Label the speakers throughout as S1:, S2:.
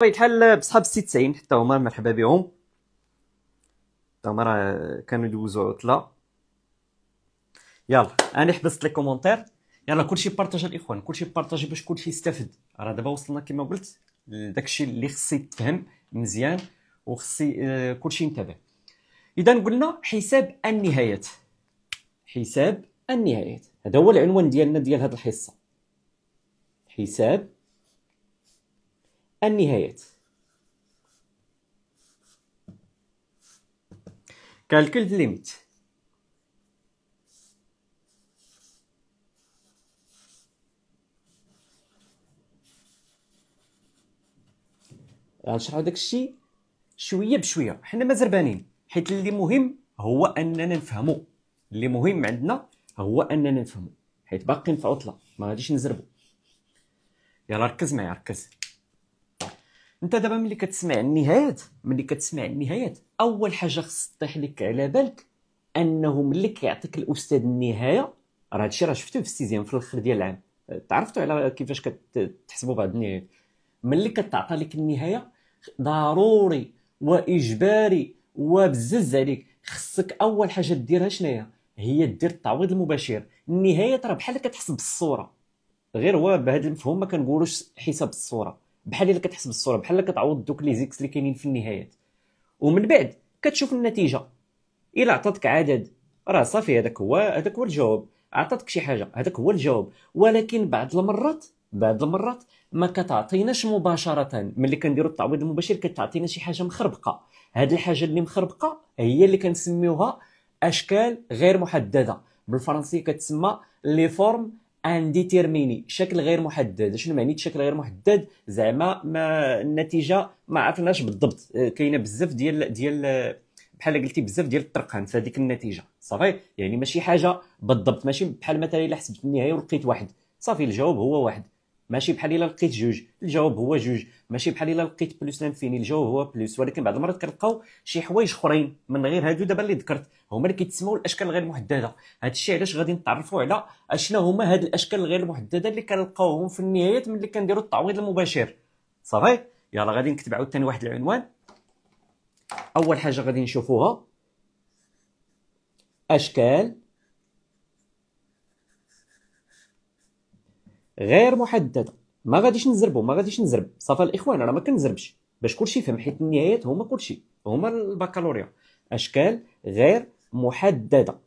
S1: بغيت حل بصحاب السي حتى هما مرحبا بهم حتى هما راه كانوا يدوزوا عطله يلا انا حبست لي كومونتير يلا كلشي بارطاجا الاخوان كلشي بارطاجي باش كلشي يستافد راه دابا وصلنا كما قلت لداكشي اللي خصي يتفهم مزيان وخصي آه، كلشي ينتبه اذا قلنا حساب النهايات حساب النهايات هذا هو العنوان ديالنا ديال هذه الحصه حساب النهايات calculate ليميت غنشرحو داكشي شويه بشويه حنا ما زربانين حيت اللي مهم هو اننا نفهمو اللي مهم عندنا هو اننا نفهمو حيت باقيين في عطله ما غاديش نزربو يلا ركز معايا ركز انت دابا ملي كتسمع النهايات ملي كتسمع النهايات اول حاجه خص تطيح لك على بالك انه ملي كيعطيك الاستاذ النهايه راه هادشي راه شفتو في السيزيام في الاخر ديال العام تعرفتوا على كيفاش كتحسبوا بعض النهايات ملي كتعطى لك النهايه ضروري واجباري وبزز عليك خصك اول حاجه ديرها شناهي هي دير التعويض المباشر النهايه راه بحال كتحسب الصوره غير هو بهذا المفهوم ما كنقولوش حساب الصوره بحال الا كتحسب الصوره بحال كتعوض دوك لي زيكس اللي كاينين في النهايات ومن بعد كتشوف النتيجه الا عطاتك عدد راه صافي هذاك هو هذاك هو الجواب عطاتك شي حاجه هذاك هو الجواب ولكن بعض المرات بعض المرات ما كتعطيناش مباشره ملي كنديروا التعويض المباشر كتعطينا شي حاجه مخربقه هاد الحاجه اللي مخربقه هي اللي كنسميوها اشكال غير محدده بالفرنسيه كتسمى لي فورم انديتيرميني شكل غير محدد شنو معني شكل غير محدد زعما ما النتيجه ما عرفناش بالضبط آه، كاينه بزاف ديال ديال بحال قلتي بزاف ديال الطرقان في هذيك النتيجه صافي يعني ماشي حاجه بالضبط ماشي بحال مثلا الا حسبت النهايه ولقيت واحد صافي الجواب هو واحد ماشي بحال الا لقيت جوج الجواب هو جوج ماشي بحال الا لقيت بلوس لانفيني الجواب هو بلوس ولكن بعض المرات كنلقاو شي حوايج اخرين من غير هادو دابا اللي ذكرت هما اللي كيتسموا الاشكال غير محدده هذا الشيء علاش غادي نتعرفوا على اشنا هما هاد الاشكال الغير محدده اللي كنلقاوهم في النهايات ملي كنديروا التعويض المباشر صافي يلا غادي نكتب عاوتاني واحد العنوان اول حاجه غادي نشوفوها اشكال غير محدده ما غاديش نزربو ما غاديش نزرب صافا الاخوان انا ما كنزربش باش كلشي يفهم حيت النهايات هما كلشي هما البكالوريا اشكال غير محدده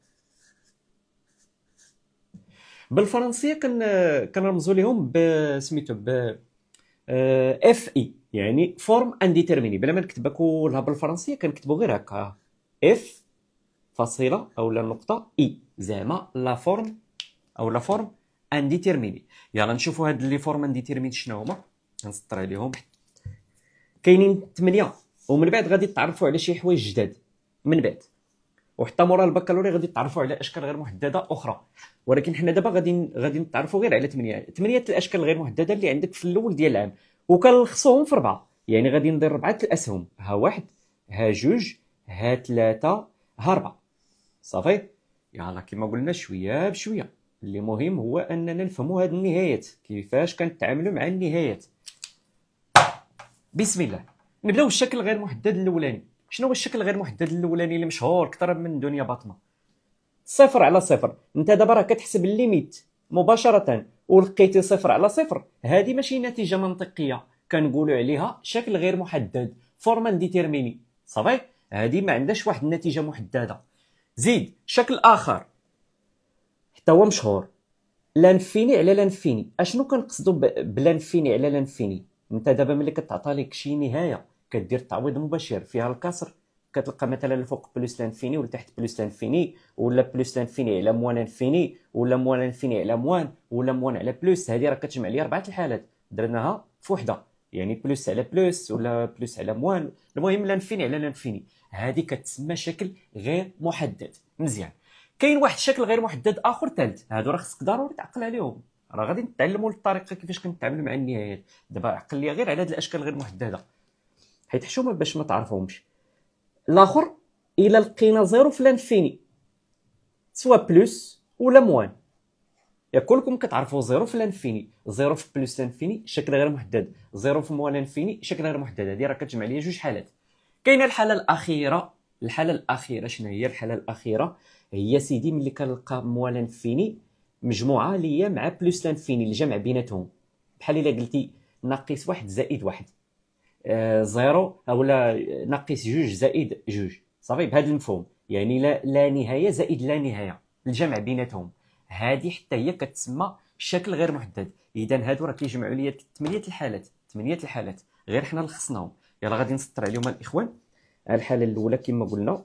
S1: بالفرنسيه كن كنرمزو لهم بسميتو ب اف اي آه، e، يعني فورم انديتيرميني بلا ما نكتبها كلها بالفرنسيه كنكتبو غير هكا اف فاصله او لا نقطه اي e. زعما لا فورم او لا فورم انديتيرميني يلا نشوفوا هاد لي فورم انديتيرميني شنو هما غنسطر عليهم كاينين 8 ومن بعد غادي تعرفوا على شي حوايج جداد من بعد وحتى مورا البكالوريا غادي تعرفوا على اشكال غير محدده اخرى ولكن حنا دابا غادي غادي نتعرفوا غير على 8 8 الاشكال غير محدده اللي عندك في الاول ديال العام وكنلخصوهم في اربعه يعني غادي ندير اربعه الاسهم ها واحد ها جوج ها ثلاثه ها اربعه صافي يلا كما قلنا شويه بشويه اللي مهم هو اننا نفهموا هاد النهايات كيفاش كنتعاملوا مع النهايات بسم الله نبداو بالشكل غير محدد الاولاني شنو هو الشكل غير محدد الاولاني اللي مشهور اكثر من دنيا باطمه صفر على صفر انت دابا راه كتحسب الليميت مباشره ولقيتي صفر على صفر هذه ماشي نتيجه منطقيه كنقولوا عليها شكل غير محدد فورمال ديتيرميني صافي هذه ما عندهاش واحد النتيجه محدده زيد شكل اخر حتى هو مشهور لانفيني على لانفيني اشنو كنقصدو بلانفيني على لانفيني انت دابا ملي كتعطى لك شي نهايه كدير تعويض مباشر فيها الكسر كتلقى مثلا الفوق بلوس لانفيني تحت بلوس لانفيني ولا بلوس لانفيني على موان انفيني ولا موان لانفيني على موان ولا موان على بلوس هذه راه كتجمع لي اربعه الحالات درناها في وحده يعني بلوس على بلوس ولا بلوس على موان المهم لانفيني على لانفيني هذه كتسمى شكل غير محدد مزيان كاين واحد الشكل غير محدد اخر ثالث هادو راه خصك ضروري تعقل عليهم راه غادي نتعلموا الطريقه كيفاش كنتعاملوا مع النهايات دابا عقل لي غير على هاد الاشكال غير محدده حيت حشومه باش ما تعرفهمش الاخر الى لقينا زيرو في لانفيني سوا بلوس ولا موان يا كلكم كتعرفوا زيرو في لانفيني زيرو في بلوس لانفيني شكل غير محدد زيرو في موان لانفيني شكل غير محدد هذه راه كتجمع لي جوج حالات كاينه الحاله الاخيره الحاله الاخيره شنو هي الحاله الاخيره هي سيدي ملي كنلقى موا لانفيني مجموعه ليا مع بلوس لانفيني الجمع بيناتهم بحال الا قلتي ناقص واحد زائد واحد آه زيرو اولا آه، ناقص جوج زائد جوج صافي بهذا المفهوم يعني لا, لا نهايه زائد لا نهايه الجمع بيناتهم هذه حتى هي كتسمى شكل غير محدد اذا هادو راه كيجمعوا لي ثمانيه الحالات ثمانيه الحالات غير حنا لخصناهم يلا غادي نسطر عليهم الاخوان الحاله الاولى كما قلنا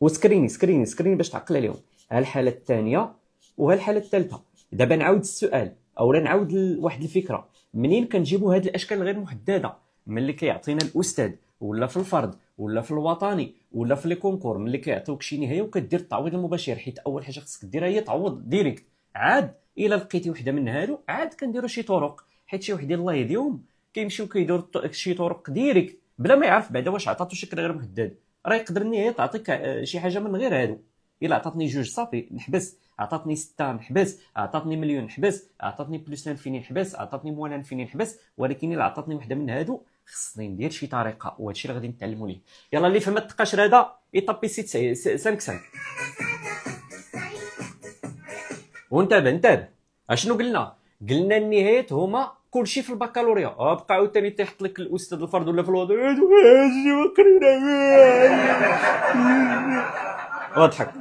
S1: وسكريني سكريني سكريني باش تعقل عليهم ها الحاله الثانيه وها الحاله الثالثه دابا نعاود السؤال او نعاود واحد الفكره منين كنجيبوا هذه الاشكال غير محدده من اللي كيعطينا الاستاذ ولا في الفرد ولا في الوطني ولا في لي كونكور ملي كيعطيوك شي نهايه وكدير التعويض المباشر حيت اول حاجه خصك ديرها هي تعوض ديريكت عاد الا لقيتي وحده من هادو عاد كنديروا شي طرق حيت شي وحدين الله يهديهم كيمشيو كيدور شي طرق ديريكت بلا ما يعرف بعدا واش عطاتو شكل غير محدد راه يقدر النهايه تعطيك آه، شي حاجه من غير هادو الا عطاتني جوج صافي نحبس عطاتني ستة نحبس عطاتني مليون نحبس عطاتني بلوس لانفيني نحبس عطاتني موان لانفيني نحبس ولكن الا عطاتني وحده من هادو خصني ندير شي طريقه وهادشي اللي غادي نتعلموا ليه يلا اللي فهم التقاشر هذا يطبي سيت سانك سانك وانتبه انتبه اشنو قلنا قلنا النهايات هما كلشي في البكالوريا بقى عاوتاني تيحط لك الاستاذ الفرد ولا في الوضع واضحك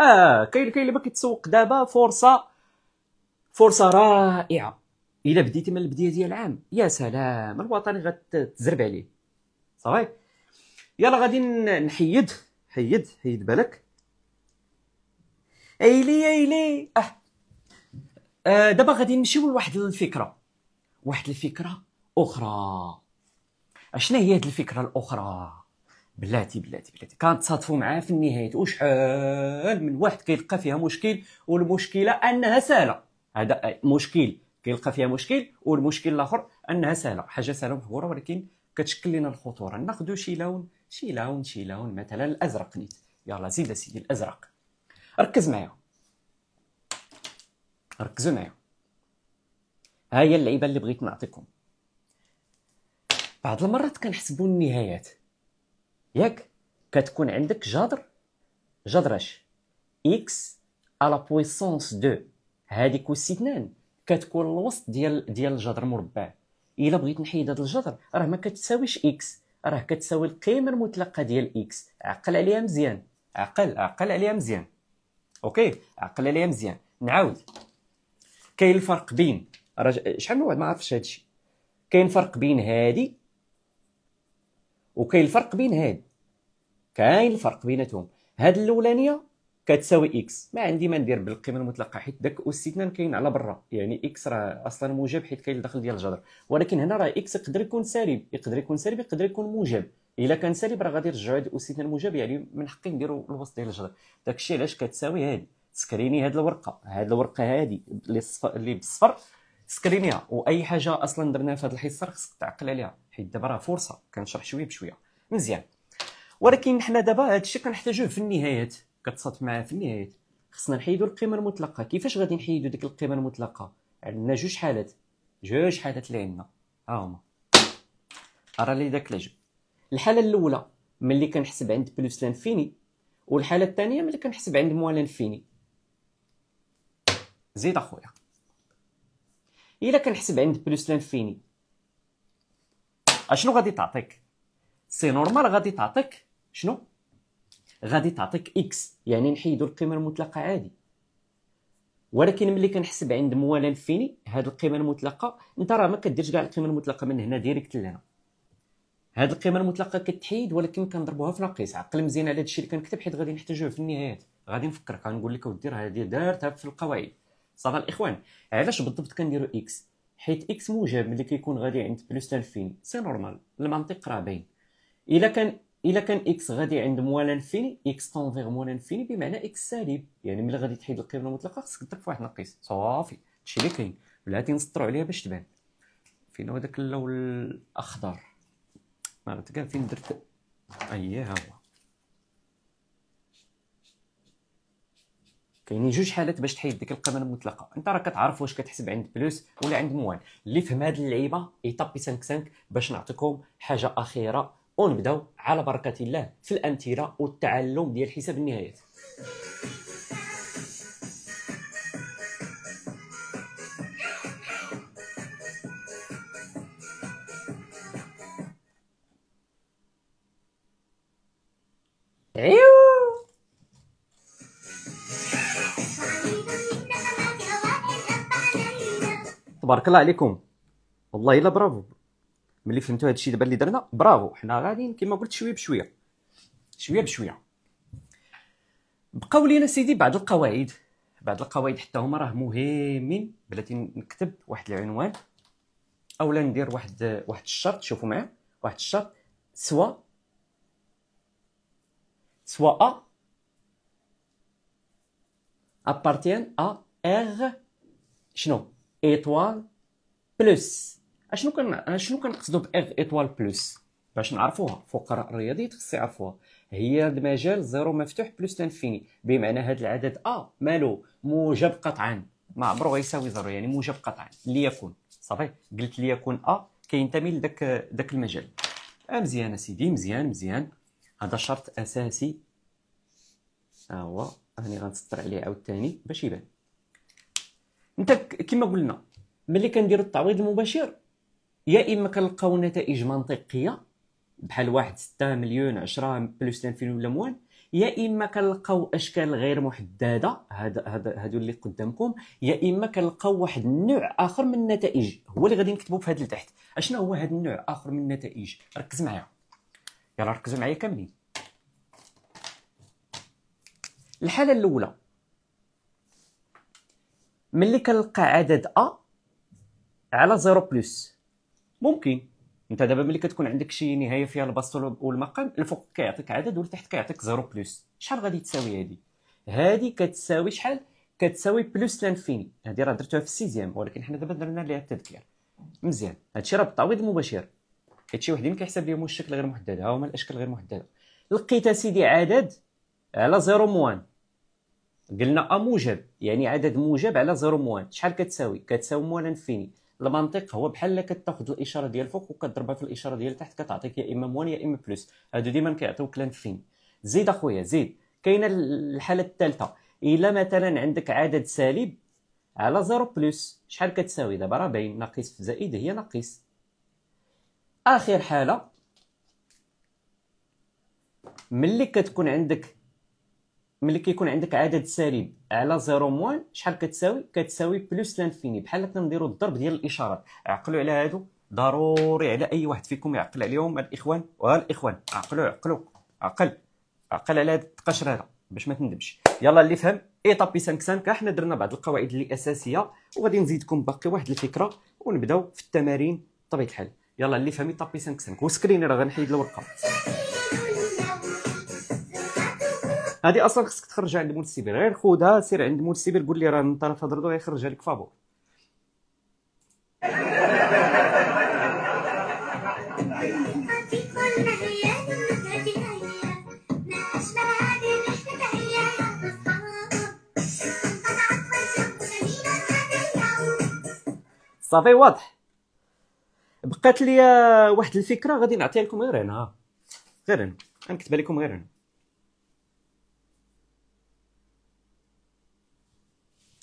S1: اه كاين كاين اللي باغي يتسوق دابا فرصه فرصه رائعه الا بديتي من البدايه ديال العام يا سلام الوطني غتزرب عليه صافي يلا غادي نحيد حيد حيد بالك ايلي ايلي اه, آه دابا غادي نمشيو لواحد الفكره واحد الفكره اخرى اشنا هي هاد الفكره الاخرى بلاتي بلاتي بلاتي كانت صادفوا معاه في النهايه وشحال من واحد كيلقى فيها مشكل والمشكله انها سهله هذا مشكل كيلقى فيها مشكل والمشكل الاخر انها سهله حاجه سهله ومحقوره ولكن كتشكل لنا الخطوره ناخذ شي لون شي لون شي لون مثلا الازرق نيت يلا زيد سيدي الازرق ركز معايا ركزوا معايا ها هي اللعيبه اللي بغيت نعطيكم بعض المرات كنحسبوا النهايات ياك كتكون عندك جذر جذر اش اكس على بويسونس دو هذيك واستثنان كتكون الوسط ديال ديال الجذر مربع الا بغيت نحيد هذا الجذر راه ما كتساويش اكس راه كتساوي القيمه المطلقه ديال اكس عقل عليها مزيان عقل عقل عليها مزيان اوكي عقل عليها مزيان نعاود كاين الفرق بين رج... شحال من واحد ما عرفش هادشي كاين فرق بين هادي وكاين الفرق بين هادي كاين الفرق بيناتهم هاد الاولانيه كتساوي اكس ما عندي ما ندير بالقيمه المطلقه حيت داك 2 كاين على برا يعني اكس راه اصلا موجب حيت كاين الدخل ديال الجذر ولكن هنا راه اكس يقدر يكون سالب يقدر يكون سالب يقدر يكون موجب الا كان سالب راه غادي يرجعوا هذا الاستثنان الموجب يعني من حقي نديروا الوسط ديال الجذر داكشي علاش كتساوي هادي سكريني هاد الورقه هاد الورقه هادي اللي اللي بالصفر سكرينيها واي حاجه اصلا درناها في هذه الحصه خصك تعقل عليها حيت دابا راه فرصه كنشرح شويه بشويه مزيان ولكن حنا دابا هادشي كنحتاجوه في النهايات كتصادف معاه في النهايه خصنا نحيدو القيمه المطلقه كيفاش غادي نحيدو ديك القيمه المطلقه عندنا جوج حالات جوج حالات اللي عندنا ها هما ارى لي داك لجو الحاله الاولى ملي كنحسب عند بلوس لانفيني والحاله الثانيه ملي كنحسب عند موان لانفيني زيد اخويا الا كنحسب عند بلوس لانفيني اشنو غادي تعطيك سي نورمال غادي تعطيك شنو غادي تعطيك اكس يعني نحيدو القيمه المطلقه عادي ولكن ملي كنحسب عند موال فيني هاد القيمه المطلقه انت راه ما كديرش كاع القيمه المطلقه من هنا ديريكت لهنا هاد القيمه المطلقه كتحيد ولكن كنضربوها في ناقص عقل مزيان على هادشي اللي كنكتب حيت غادي نحتاجوه في النهايه غادي نفكرك غنقول لك ودير هادي دارتها في القواعد صافا الاخوان علاش بالضبط كنديرو اكس حيت اكس موجب ملي كيكون غادي عند بلوس تنفيني سي نورمال المنطق راه باين الا كان الا كان اكس غادي عند موال انفيني اكس تنفيغ موال انفيني بمعنى اكس سالب يعني ملي غادي تحيد القيمه المطلقه خصك تضرب في واحد ناقص صافي هادشي اللي كاين ولا نسطرو عليها باش تبان فين هو داك اللون الاخضر ما عرفت كاع فين درت اي ها هو كاينين جوج حالات باش تحيد ديك القيمه المطلقه انت راه كتعرف واش كتحسب عند بلوس ولا عند موال اللي فهم هاد اللعيبه ايطابي 5 5 باش نعطيكم حاجه اخيره ونبداو على بركه الله في الامثله والتعلم ديال حساب النهايات تبارك الله عليكم والله الا برافو ملي فهمتوا هذا الشيء دابا اللي درنا برافو حنا غاديين كما قلت شويه بشويه شويه بشويه بقاو لينا سيدي بعض القواعد بعض القواعد حتى هما راه مهمين بلاتي نكتب واحد العنوان اولا ندير واحد واحد الشرط شوفوا معايا واحد الشرط سوا سوا ا appartient à R شنو étoile plus اشنو كن شنو كنقصدو باغ ايطوال بلس باش نعرفوها فقراء الرياضيات خص يعرفوها هي المجال زيرو مفتوح بلس تنفيني بمعنى هذا العدد ا آه مالو موجب قطعا ما عمرو غيساوي زيرو يعني موجب قطعا ليكون صافي قلت ليكون ا آه كينتمي لذاك داك المجال آه مزيان اسيدي مزيان مزيان هذا شرط اساسي ها آه هو هاني غنسطر عليه عاوتاني باش يبان انت كما قلنا ملي كنديروا التعويض المباشر يا اما كنلقاو نتائج منطقيه بحال واحد 6 مليون 10 بلس 2 مليون موال يا اما كنلقاو اشكال غير محدده هاد هادو اللي قدامكم يا اما كنلقاو واحد النوع اخر من النتائج هو اللي غادي نكتبو في هاد لتحت اشنو هو هاد النوع اخر من النتائج ركز معايا يلا ركزوا معايا كاملين الحاله الاولى ملي كنلقى عدد ا على 0 بلس ممكن انت دابا ملي كتكون عندك شي نهايه فيها البسط والمقام الفوق كيعطيك عدد والتحت كيعطيك زيرو بلس شحال غادي تساوي هادي هادي كتساوي شحال كتساوي بلس لانفيني هادي راه درتوها في السيزيام ولكن حنا دابا درنا ليها التذكير مزيان هادشي راه بالتعويض المباشر حيت شي وحدين كيحسب لهم الشكل غير محدد ها هما الاشكال غير محدده لقيت سيدي عدد على زيرو موان قلنا ا موجب يعني عدد موجب على زيرو موان شحال كتساوي كتساوي موان انفيني المنطق هو بحال كتاخذ الاشاره ديال الفوق وكضربها في الاشاره ديال تحت كتعطيك يا اما موان يا اما بلس هادو ديما كيعطيوك فين زيد اخويا زيد كاينه الحاله الثالثه الا مثلا عندك عدد سالب على زيرو بلس شحال كتساوي دابا راه باين ناقص في زائد هي ناقص اخر حاله ملي كتكون عندك ملي كيكون عندك عدد سالب على زيرو موان شحال كتساوي كتساوي بلوس لانفيني بحال كنديروا الضرب ديال الاشارات عقلوا على هادو ضروري على اي واحد فيكم يعقل عليهم الاخوان والاخوان عقلوا عقلوا عقل عقل على هاد التقشر هذا باش ما تندبش يلا اللي فهم ايطابي 5 5 حنا درنا بعض القواعد اللي اساسيه وغادي نزيدكم باقي واحد الفكره ونبداو في التمارين بطبيعه الحال يلا اللي فهم ايطابي 5 5 وسكرين راه غنحيد الورقه هذه اصلا خصك تخرج عند مول السبير غير خذها سير عند مول السبير قول لي راه من طرف هضرتو غيخرجها لك فابور صافي واضح بقات لي واحد الفكره غادي نعطيها لكم غير هنا غير هنا غنكتبها لكم غير هنا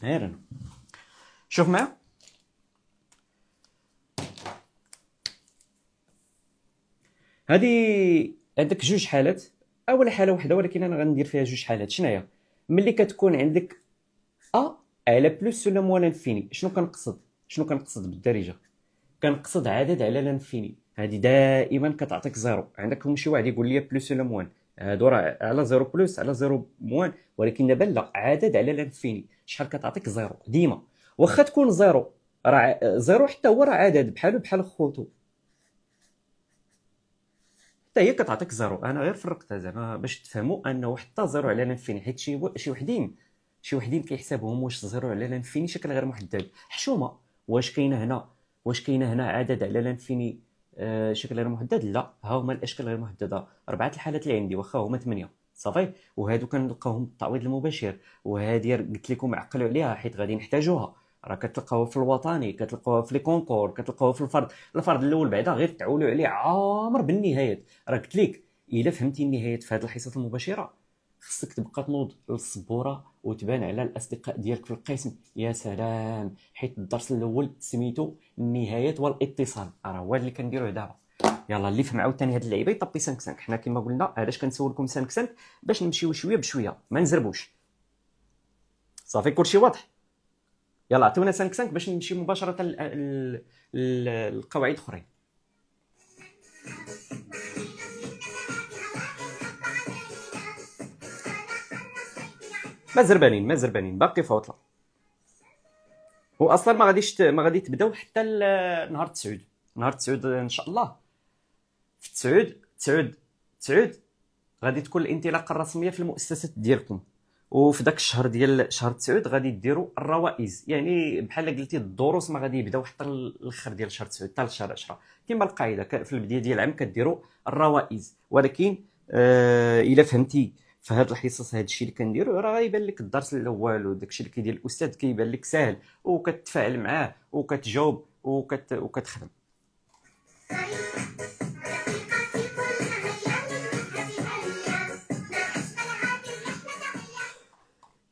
S1: انا شوف معايا هادي عندك جوج حالات اول حاله وحده ولكن انا غندير فيها جوج حالات شناهي ملي كتكون عندك ا على بلوس ولا موا انفيني شنو كنقصد شنو كنقصد بالدارجه كنقصد عدد على الانفيني هادي دائما كتعطيك زيرو عندك شي واحد يقول لي بلوس ولا موان هادو راه على زيرو بلوس على زيرو موان ولكن دابا لا عدد على الانفيني شحال كتعطيك زيرو ديما واخا تكون زيرو راه آه، زيرو حتى هو راه عدد بحالو بحال خوتو حتى هي كتعطيك زيرو انا غير فرقتها زعما باش تفهموا انه حتى زيرو على الانفيني حيت شي شي وحدين شي وحدين كيحسبهم واش زيرو على الانفيني شكل غير محدد حشومه واش كاينه هنا واش كاينه هنا عدد على الانفيني آه، شكل غير محدد لا ها هما الاشكال غير محدده اربعه الحالات اللي عندي واخا هما ثمانيه صافي وهادو كنلقاوهم التعويض المباشر وهذه قلت لكم عقلوا عليها حيت غادي نحتاجوها راه كتلقاوها في الوطني كتلقاوها في لي كونكور كتلقاوها في الفرد الفرد الاول بعدا غير تعولوا عليه عامر بالنهايات راه قلت لك الا فهمتي النهايات في هذه الحصص المباشره خصك تبقى تنوض للسبوره وتبان على الاصدقاء ديالك في القسم يا سلام حيت الدرس الاول سميتو النهايات والاتصال راه هو اللي كنديروه دابا يلا اللي فهم عاوتاني هاد اللعيبه يطبي سانك سانك حنا كما قلنا علاش كنسولكم سانك سانك باش نمشيو شويه بشويه ما نزربوش صافي كلشي واضح يلا عطيونا سانك سانك باش نمشي مباشره للقواعد الاخرين ما زربانين ما زربانين باقي فوطله واصلا ما غاديش ما غادي تبداو حتى نهار تسعود نهار تسعود ان شاء الله في تسعود تسعود تسعود غادي تكون الانطلاقه الرسميه في المؤسسات ديالكم وفي داك الشهر ديال شهر تسعود غادي ديروا الروائز يعني بحال قلتي الدروس ما غادي يبداو حتى الاخر ديال شهر تسعود حتى لشهر 10 كما القاعده في البدايه ديال العام كديروا الروائز ولكن آه فهمتي فهاد الحصص هاد الشيء اللي كنديرو راه غيبان لك الدرس الاول الشيء اللي كيدير الاستاذ كيبان لك ساهل وكتفاعل معاه وكتجاوب وكت وكتخدم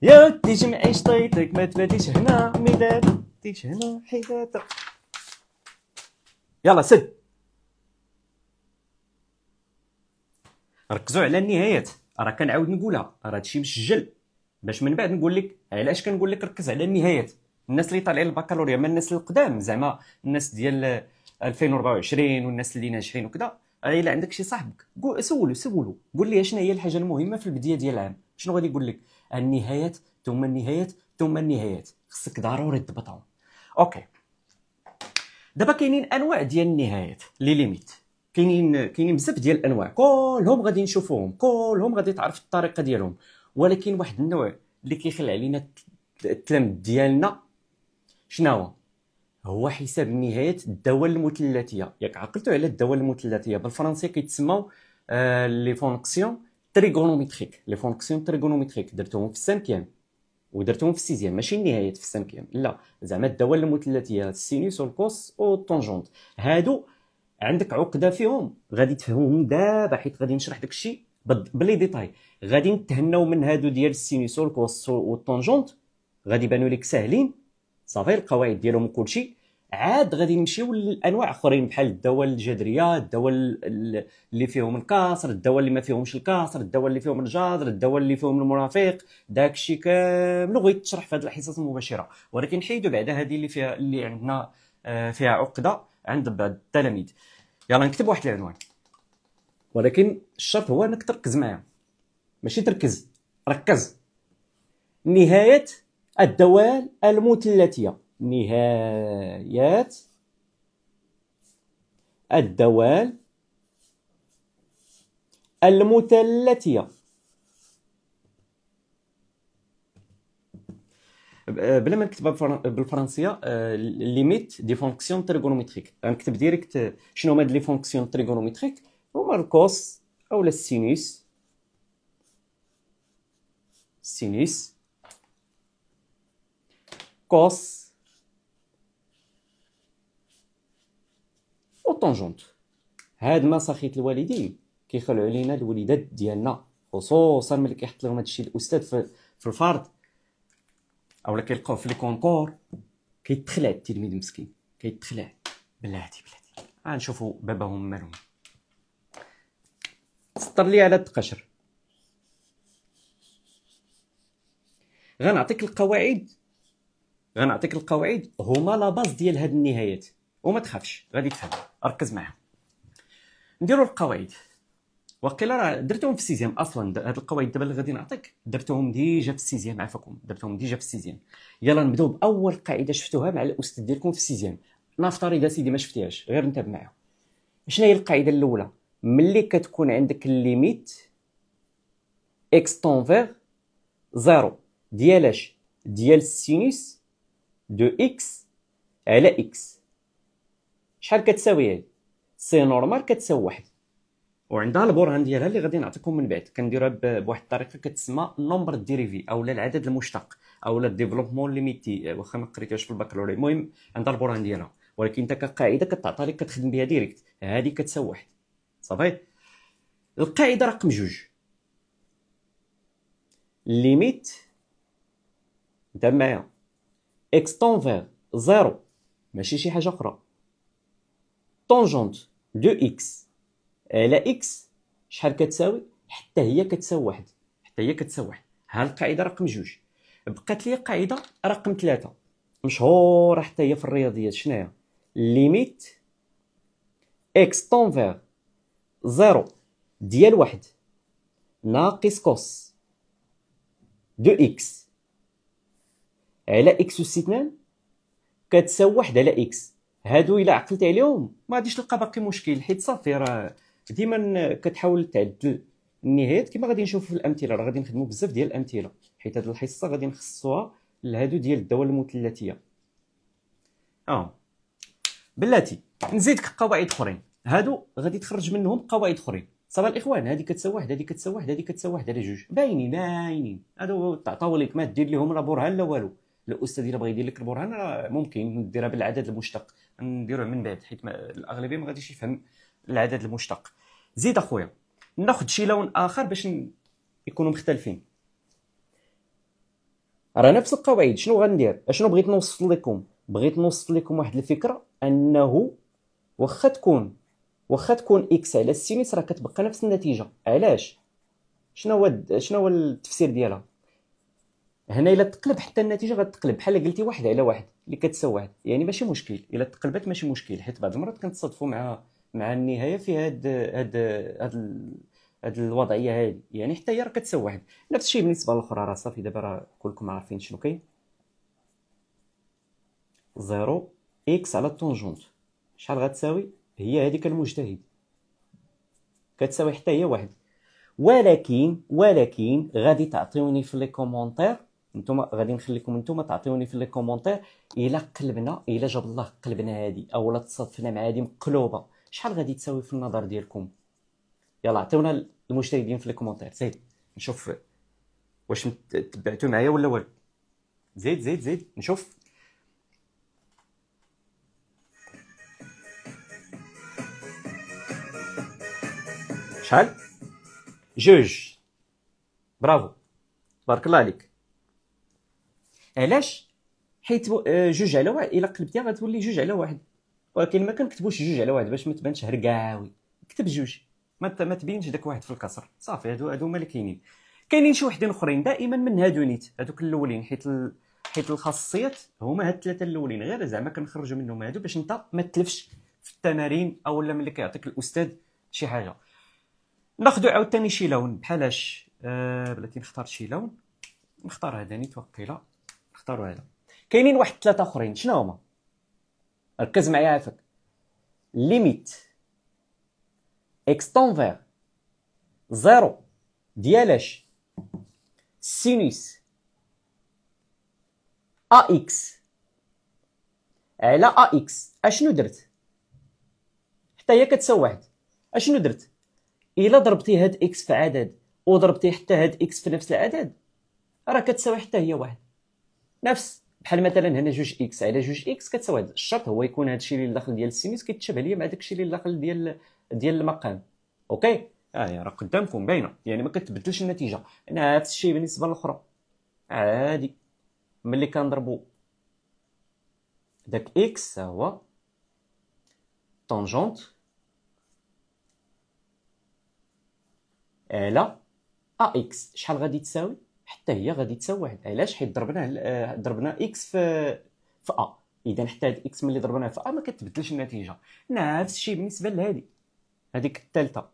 S1: يا ودي جمعي شطيطك ما تباتيش هنا ميداد تيش هنا حيداتا يلا سد ركزوا على النهايات راه كنعاود نقولها راه هادشي مسجل باش من بعد نقول لك علاش كنقول لك ركز على النهايات الناس اللي طالعين البكالوريا ما الناس القدام زعما الناس ديال 2024 والناس اللي ناجحين وكذا الا عندك شي صاحبك سولو سولو قول لي شنو هي الحاجه المهمه في البدايه ديال العام شنو غادي يقول لك النهايات ثم النهايات ثم النهايات خصك ضروري تضبطهم اوكي دابا كاينين انواع ديال النهايات لي ليميت كاينين كاينين بزاف ديال الانواع كلهم غادي نشوفوهم كلهم غادي تعرف الطريقه ديالهم ولكن واحد النوع اللي كيخلع علينا التلم ديالنا شنو هو حساب نهايه الدول المثلثيه ياك عقلتوا على الدول المثلثيه بالفرنسي كيتسموا آه لي فونكسيون تريغونوميتريك لي فونكسيون تريغونوميتريك درتهم في السانكيام ودرتهم في السيزيام ماشي النهايه في السانكيام لا زعما الدول المثلثيه السينوس والكوس والطونجونت هادو عندك عقده فيهم غادي تفهمهم دابا حيت غادي نشرح داك الشيء بلي ديتاي غادي نتهناو من هادو ديال السينيسول والطونجونت غادي يبانوا لك ساهلين صافي القواعد ديالهم شيء عاد غادي نمشيو لانواع اخرين بحال الدواء الجذريه الدواء اللي فيهم الكسر الدواء اللي ما فيهمش الكسر الدواء اللي فيهم الجذر الدواء اللي فيهم المرافق داكشي كامل غيتشرح في هذه الحصص المباشره ولكن حيدوا بعدا هذه اللي فيها اللي عندنا آه، فيها عقده عند بعض التلاميذ يلا نكتب واحد العنوان ولكن الشرط هو انك تركز معايا ماشي تركز ركز نهاية الدوال المثلثية نهايه الدوال المثلثية آه، بلا ما نكتبها بالفرنسيه ليميت دي فونكسيون تريغونومتريك نكتب ديريكت شنو هما لي فونكسيون تريغونومتريك هما الكوس اولا السينوس سينوس كوس طونجونت هاد مساخيت الوالدين كيخلعوا علينا الوليدات ديالنا خصوصا ملي كيحط لهم هادشي الاستاذ في الفرد اولا كيلقاوه في لي كونكور كيتخلع التلميذ مسكين كيتخلع بلاتي بلاتي غنشوفو باباهم مالهم سطر لي على التقشر غنعطيك القواعد غنعطيك القواعد هما لا باز ديال هاد النهايات وما تخافش غادي تفهم ركز معاهم نديرو القواعد وقيلا راه درتهم في السيزيام اصلا هاد القواعد دابا اللي غادي نعطيك درتهم ديجا في السيزيام عفاكم درتهم ديجا في السيزيام يلا نبداو باول قاعده شفتوها مع الاستاذ ديالكم في السيزيام نفترض سيدي ما شفتيهاش غير نتابع معاها شنو هي القاعده الاولى ملي كتكون عندك الليميت اكس طون فيغ زيرو ديال اش ديال السينوس دو اكس على اكس شحال كتساوي هادي سي نورمال كتساوي واحد وعندها البرهان ديالها اللي غادي نعطيكم من بعد كنديروها بواحد الطريقه كتسمى نومبر ديريفي اولا العدد المشتق او ديفلوبمون ليميتي آه، واخا ما قريتهاش في البكالوريا المهم عندها البرهان ديالها ولكن انت كقاعده كتعطى لك كتخدم بها ديريكت هذه كتساوي واحد صافي القاعده رقم جوج ليميت انت معايا اكس تونفير زيرو ماشي شي حاجه اخرى طونجونت دو اكس على اكس شحال كتساوي حتى هي كتساوي واحد حتى هي كتساوي واحد ها القاعده رقم جوج بقات لي قاعده رقم ثلاثة مشهوره حتى هي في الرياضيات هي ليميت اكس طونفير زيرو ديال واحد ناقص كوس دو اكس على اكس اس 2 كتساوي واحد على اكس هادو الا عقلت عليهم ما غاديش تلقى باقي مشكل حيت صافي راه ديما كتحاول تعدل النهايات كما غادي نشوفوا في الامثله راه غادي نخدموا بزاف ديال الامثله حيت هذه الحصه غادي نخصوها لهادو ديال الدول المثلثيه اه بلاتي نزيدك قواعد اخرين هادو غادي تخرج منهم قواعد اخرين صافا الاخوان هذه كتساوي واحد هذه كتساوي واحد هذه كتساوي واحد على جوج باينين باينين هادو تعطاو لك ما دير لهم لا برهان لا والو الاستاذ الا بغى يدير لك البرهان راه ممكن نديرها بالعدد المشتق نديروه من بعد حيت الاغلبيه ما غاديش يفهم العدد المشتق زيد اخويا ناخذ شي لون اخر باش يكونوا مختلفين راه نفس القواعد شنو غندير اشنو بغيت نوصل لكم بغيت نوصل لكم واحد الفكره انه واخا تكون واخا تكون اكس على السينيس راه كتبقى نفس النتيجه علاش شنو هو شنو هو التفسير ديالها هنا الا تقلب حتى النتيجه غتقلب بحال قلتي واحد على واحد اللي كتساوي واحد يعني ماشي مشكل الا تقلبت ماشي مشكل حيت بعض المرات كنتصادفوا مع مع النهايه في هاد هاد هاد هاد الوضعيه هادي يعني حتى هي راه كتساوي واحد نفس الشيء بالنسبه للاخرى راه صافي دابا راه كلكم عارفين شنو كاين زيرو اكس على التونجونت شحال غتساوي هي هذيك المجتهد كتساوي حتى هي واحد ولكن ولكن غادي تعطيوني في لي كومونتير نتوما غادي نخليكم نتوما تعطيوني في لي كومونتير الا قلبنا الا جاب الله قلبنا هادي اولا تصادفنا مع هادي مقلوبه شحال غادي تساوي في النظر ديالكم يلا عطيونا المشتركين في الكومونتير زيد نشوف واش تبعتو معايا ولا والو زيد زيد زيد نشوف شحال جوج برافو تبارك الله عليك علاش حيت آه، جوج على واحد الا قلبتيها غتولي جوج على واحد ولكن ما كنكتبوش جوج على واحد باش ما تبانش هرقاوي كتب جوج ما ما تبينش داك واحد في القصر صافي هادو هادو هما اللي كاينين كاينين شي وحدين اخرين دائما من هادو نيت هادوك الاولين حيت ال... حيت الخاصيات هما هاد الثلاثه الاولين غير زعما كنخرجوا منهم هادو باش انت ما تلفش في التمارين او لا ملي كيعطيك الاستاذ شي حاجه ناخذ عاوتاني شي لون بحالاش آه بلاتي نختار شي لون نختار هذا نيت وقيله نختاروا هذا كاينين واحد ثلاثه اخرين شنو هما ركز معايا عافاك ليميت اكس طونفير زيرو ديال اش سينوس ا اكس على ا اكس اشنو درت حتى هي كتساوي واحد اشنو درت الا ضربتي هاد اكس في عدد وضربتي حتى هاد اكس في نفس العدد راه كتساوي حتى هي واحد نفس بحال مثلا هنا جوج اكس على جوج اكس كتساوي هذا الشرط هو يكون هذا الشيء اللي داخل ديال السيميس كيتشابه ليا مع داك الشيء اللي داخل ديال ديال المقام اوكي اه يعني راه قدامكم باينه يعني ما كتبدلش النتيجه انا نفس الشيء بالنسبه للاخرى عادي ملي كنضربوا داك اكس هو طونجونت على ا اكس شحال غادي تساوي حتى هي غادي تساوي علاش حيت ضربنا آه، ضربنا اكس في في ا اذا حتى هاد اكس ملي ضربناه في ا ما كتبدلش النتيجه نفس الشيء بالنسبه لهادي هذيك الثالثه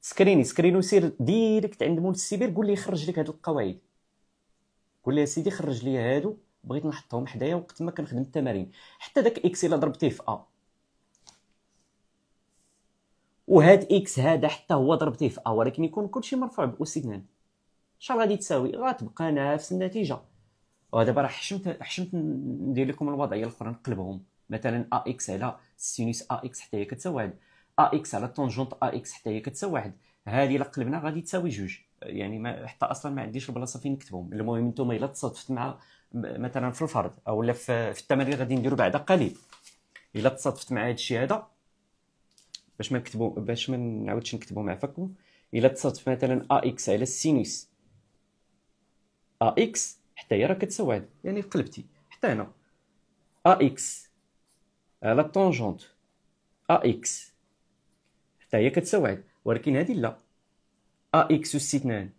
S1: سكريني سكرينو سير ديريكت عند السيبر قول لي يخرج لك هاد القواعد قول لي سيدي خرج لي هادو بغيت نحطهم حدايا وقت ما كنخدم التمارين حتى داك اكس الا ضربتيه في ا وهاد اكس هذا حتى هو ضربتيه في ا ولكن يكون كلشي مرفوع باوسيجنان شحال غادي تساوي غتبقى نفس النتيجه ودابا راه حشمت حشمت ندير لكم الوضعيه الاخرى نقلبهم مثلا ا اكس على سينوس ا اكس حتى هي كتساوي واحد ا اكس على طونجونت ا اكس حتى هي كتساوي واحد هذه الا قلبنا غادي تساوي جوج يعني ما حتى اصلا ما عنديش البلاصه فين نكتبهم المهم نتوما الا تصادفت مع مثلا في الفرض او في التمارين غادي نديرو بعدا قليل الا تصادفت مع هذا الشيء هذا باش ما نكتبو باش ما نعاودش نكتبو مع فكو الا تصرت مثلا ا اكس على السينوس ا اكس حتى هي راه كتساوي يعني قلبتي حتى هنا ا اكس على طونجونت ا اكس حتى هي كتساوي ولكن هذه لا ا اكس اس 2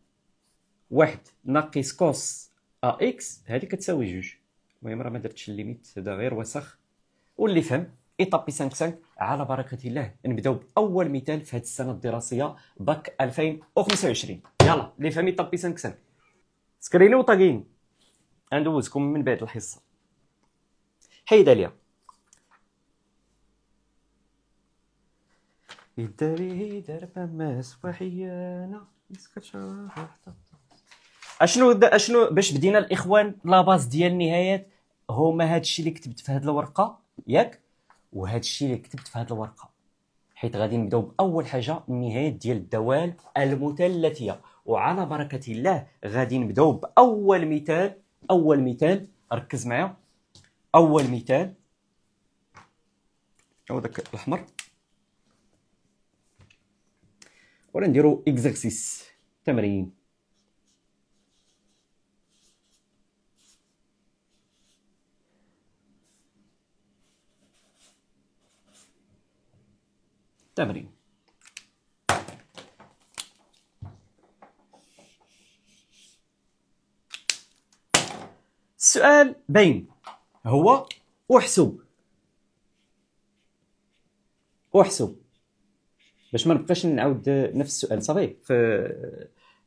S1: واحد ناقص كوس ا اكس هذه كتساوي جوج المهم راه ما درتش الليميت هذا غير وسخ واللي فهم ايطابي 55 على بركه الله نبداو باول مثال في هذه السنه الدراسيه باك 2025 يلا لي فامي ايطابي 55 سكريني وطاقين ندوزكم من بعد الحصه حيد عليا يداري دربا ما صباحيانا اشنو دا اشنو باش بدينا الاخوان لاباز ديال النهايات هما هادشي اللي كتبت في هاد الورقه ياك وهذا الشيء اللي كتبت في هذه الورقه حيت غادي نبداو باول حاجه النهايه ديال الدوال المثلثيه وعلى بركه الله غادي نبداو باول مثال اول مثال ركز معايا اول مثال هو داك الاحمر ولا نديرو اكزرسيس تمرين تمرين السؤال باين هو احسب احسب باش ما نبقاش نعاود نفس السؤال صافي في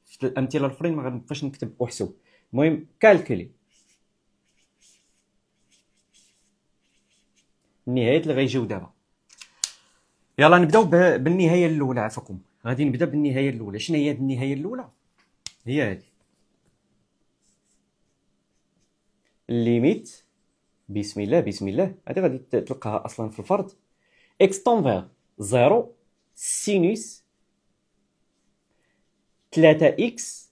S1: في الامثله الاخرين ما غنبقاش نكتب احسب المهم كالكولي النهايات اللي غيجيو دابا يلا نبداو بالنهايه الاولى عفاكم غادي نبدا بالنهايه الاولى شنو هي النهايه الاولى هي هذه ليميت بسم الله بسم الله هذه غادي تلقاها اصلا في الفرض اكس طونفير زيرو سينوس 3 اكس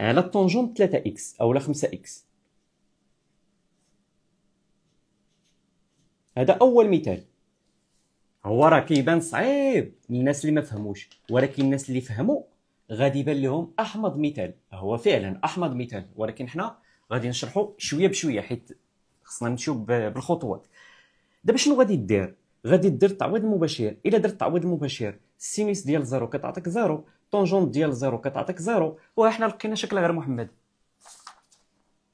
S1: على طونجون 3 اكس اولا 5 اكس هذا اول مثال هو راه كيبان صعيب الناس اللي ما فهموش ولكن الناس اللي فهموا غادي يبان لهم احمد مثال هو فعلا احمد مثال ولكن حنا غادي نشرحوا شويه بشويه حيت خصنا نمشيو بالخطوات دابا شنو غادي دير غادي دير التعويض المباشر الا درت التعويض المباشر السينيس ديال زيرو كتعطيك زيرو طونجون ديال زيرو كتعطيك زيرو وحنا لقينا شكل غير محمد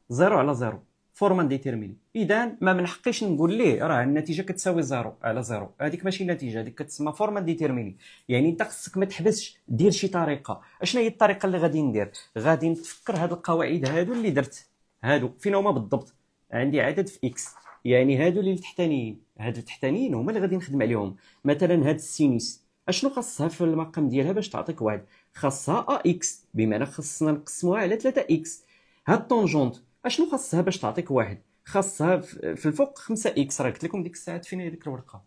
S1: زيرو على زيرو فورمان ديتيرميني اذا ما من حقيش نقول ليه راه النتيجه كتساوي زيرو على زيرو هذيك ماشي نتيجه هذيك كتسمى فورمان ديتيرميني يعني انت خصك ما تحبسش دير شي طريقه اشنا هي الطريقه اللي غادي ندير غادي نتفكر هاد القواعد هادو اللي درت هادو فين هما بالضبط عندي عدد في اكس يعني هادو اللي التحتانيين هادو التحتانيين هما اللي غادي نخدم عليهم مثلا هاد السينيس اشنو خاصها في المقام ديالها باش تعطيك واحد خاصها ا اكس بمعنى خصنا نقسموها على 3 اكس هاد الطونجونت اشنو خاصها باش تعطيك واحد خاصها في الفوق 5 اكس راه قلت لكم ديك الساعه فين هي ديك الورقه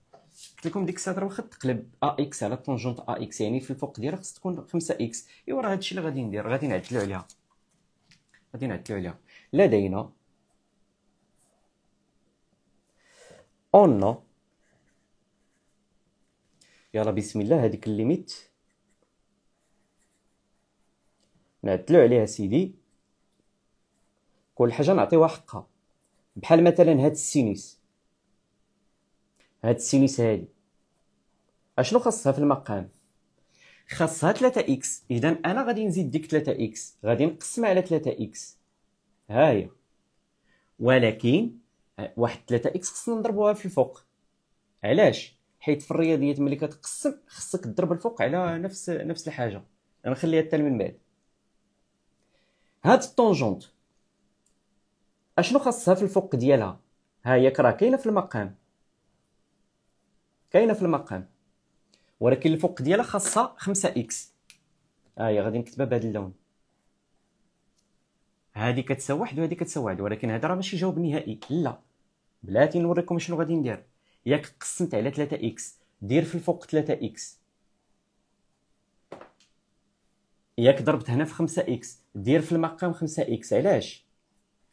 S1: قلت لكم ديك الساعه راه واخا تقلب ا اكس على طونجونت ا اكس يعني في الفوق ديالها خاص تكون 5 اكس ايوا راه هادشي اللي غادي ندير غادي نعدلو عليها غادي نعدلو عليها لدينا اون يلا بسم الله هذيك الليميت نعدلو عليها سيدي كل حاجه نعطيوها حقها بحال مثلا هاد السينيس هاد السينيس هادي اشنو خاصها في المقام خاصها 3 اكس اذا انا غادي نزيد ديك 3 اكس غادي نقسمها على 3 اكس ها هي ولكن واحد 3 اكس خصنا نضربوها في الفوق علاش حيت في الرياضيات ملي كتقسم خصك تضرب الفوق على نفس نفس الحاجه نخليها حتى من بعد هاد الطونجونت اشنو خاصها في الفوق ديالها ها هي راه كاينه في المقام كاينه في المقام ولكن الفوق ديالها خاصها 5 اكس ها آه، هي غادي نكتبها بهذا اللون هذه كتساوي واحد وهذه كتساوي واحد ولكن هذا راه ماشي جواب نهائي لا بلاتي نوريكم شنو غادي ندير ياك قسمت على 3 اكس دير في الفوق 3 اكس ياك ضربت هنا في 5 اكس دير في المقام 5 اكس علاش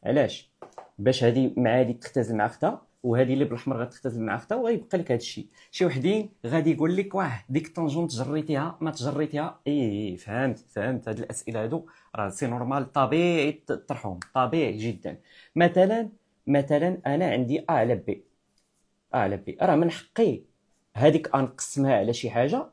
S1: علاش باش هذه مع هذه تختزل مع اختها وهذه اللي بالاحمر غتختزل مع اختها وغيبقى لك هذا الشيء شي وحدين غادي يقول لك واه ديك الطنجون تجريتيها ما تجريتيها اي إيه،, إيه فهمت فهمت هاد الاسئله هادو راه سي نورمال طبيعي تطرحهم طبيعي جدا مثلا مثلا انا عندي ا على بي ا على بي راه من حقي هذيك نقسمها على شي حاجه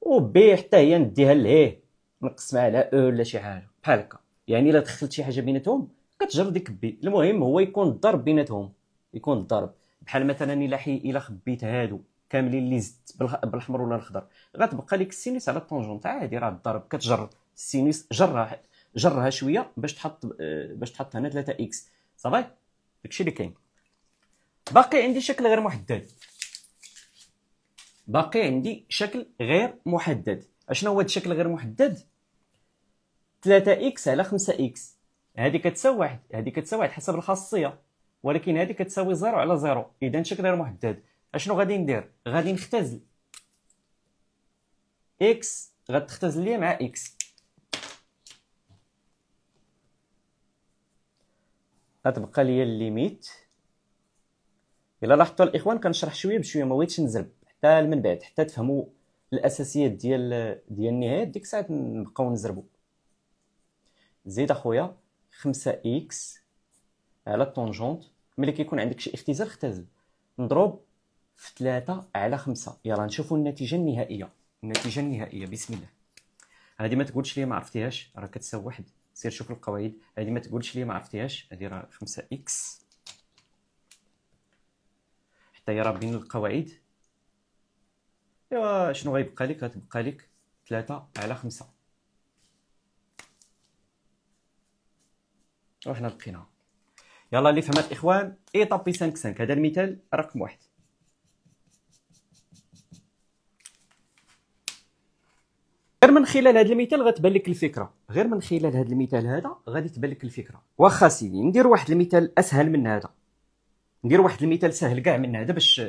S1: وبي حتى هي نديها لهيه نقسمها على او ولا شي حاجه بحال هكا يعني الا دخلت شي حاجه بيناتهم كتجر ديك بي المهم هو يكون الضرب بيناتهم يكون الضرب بحال مثلا الا حي الا خبيت هادو كاملين اللي زدت بالاحمر ولا الاخضر غتبقى لك السينيس على الطونجونت عادي راه الضرب كتجر السينيس جرها جرها شويه باش تحط آه، باش تحط هنا 3 اكس صافي داكشي اللي كاين باقي عندي شكل غير محدد باقي عندي شكل غير محدد اشنو هو الشكل غير محدد 3 اكس على 5 اكس هذه كتساوي واحد هذه كتساوي واحد حسب الخاصيه ولكن هذه كتساوي زيرو على زيرو اذا شكل محدد اشنو غادي ندير غادي نختزل اكس غتختزل ليا مع اكس غتبقى ليا الليميت الا لاحظتوا الاخوان كنشرح شويه بشويه ما بغيتش نزرب حتى من بعد حتى تفهموا الاساسيات ديال ديال النهايه ديك الساعه نبقاو نزربوا زيد اخويا خمسة اكس على طونجونت ملي كيكون عندك شي اختزال اختزل نضرب في ثلاثة على خمسة يلا نشوفوا النتيجه النهائيه النتيجه النهائيه بسم الله هذه ما تقولش لي ما عرفتيهاش راه كتساوي واحد سير شوف القواعد هذه ما تقولش لي ما عرفتيهاش هذه راه خمسة اكس حتى هي راه بين القواعد إوا شنو غيبقى لك غتبقى لك 3 على خمسة رحنا لقيناها يلا اللي فهمت اخوان ايطابي 5 5 هذا المثال رقم واحد غير من خلال هذا المثال غتبان لك الفكره غير من خلال هذا المثال هذا غادي تبان لك الفكره واخا سيدي ندير واحد المثال اسهل من هذا ندير واحد المثال سهل كاع من هذا باش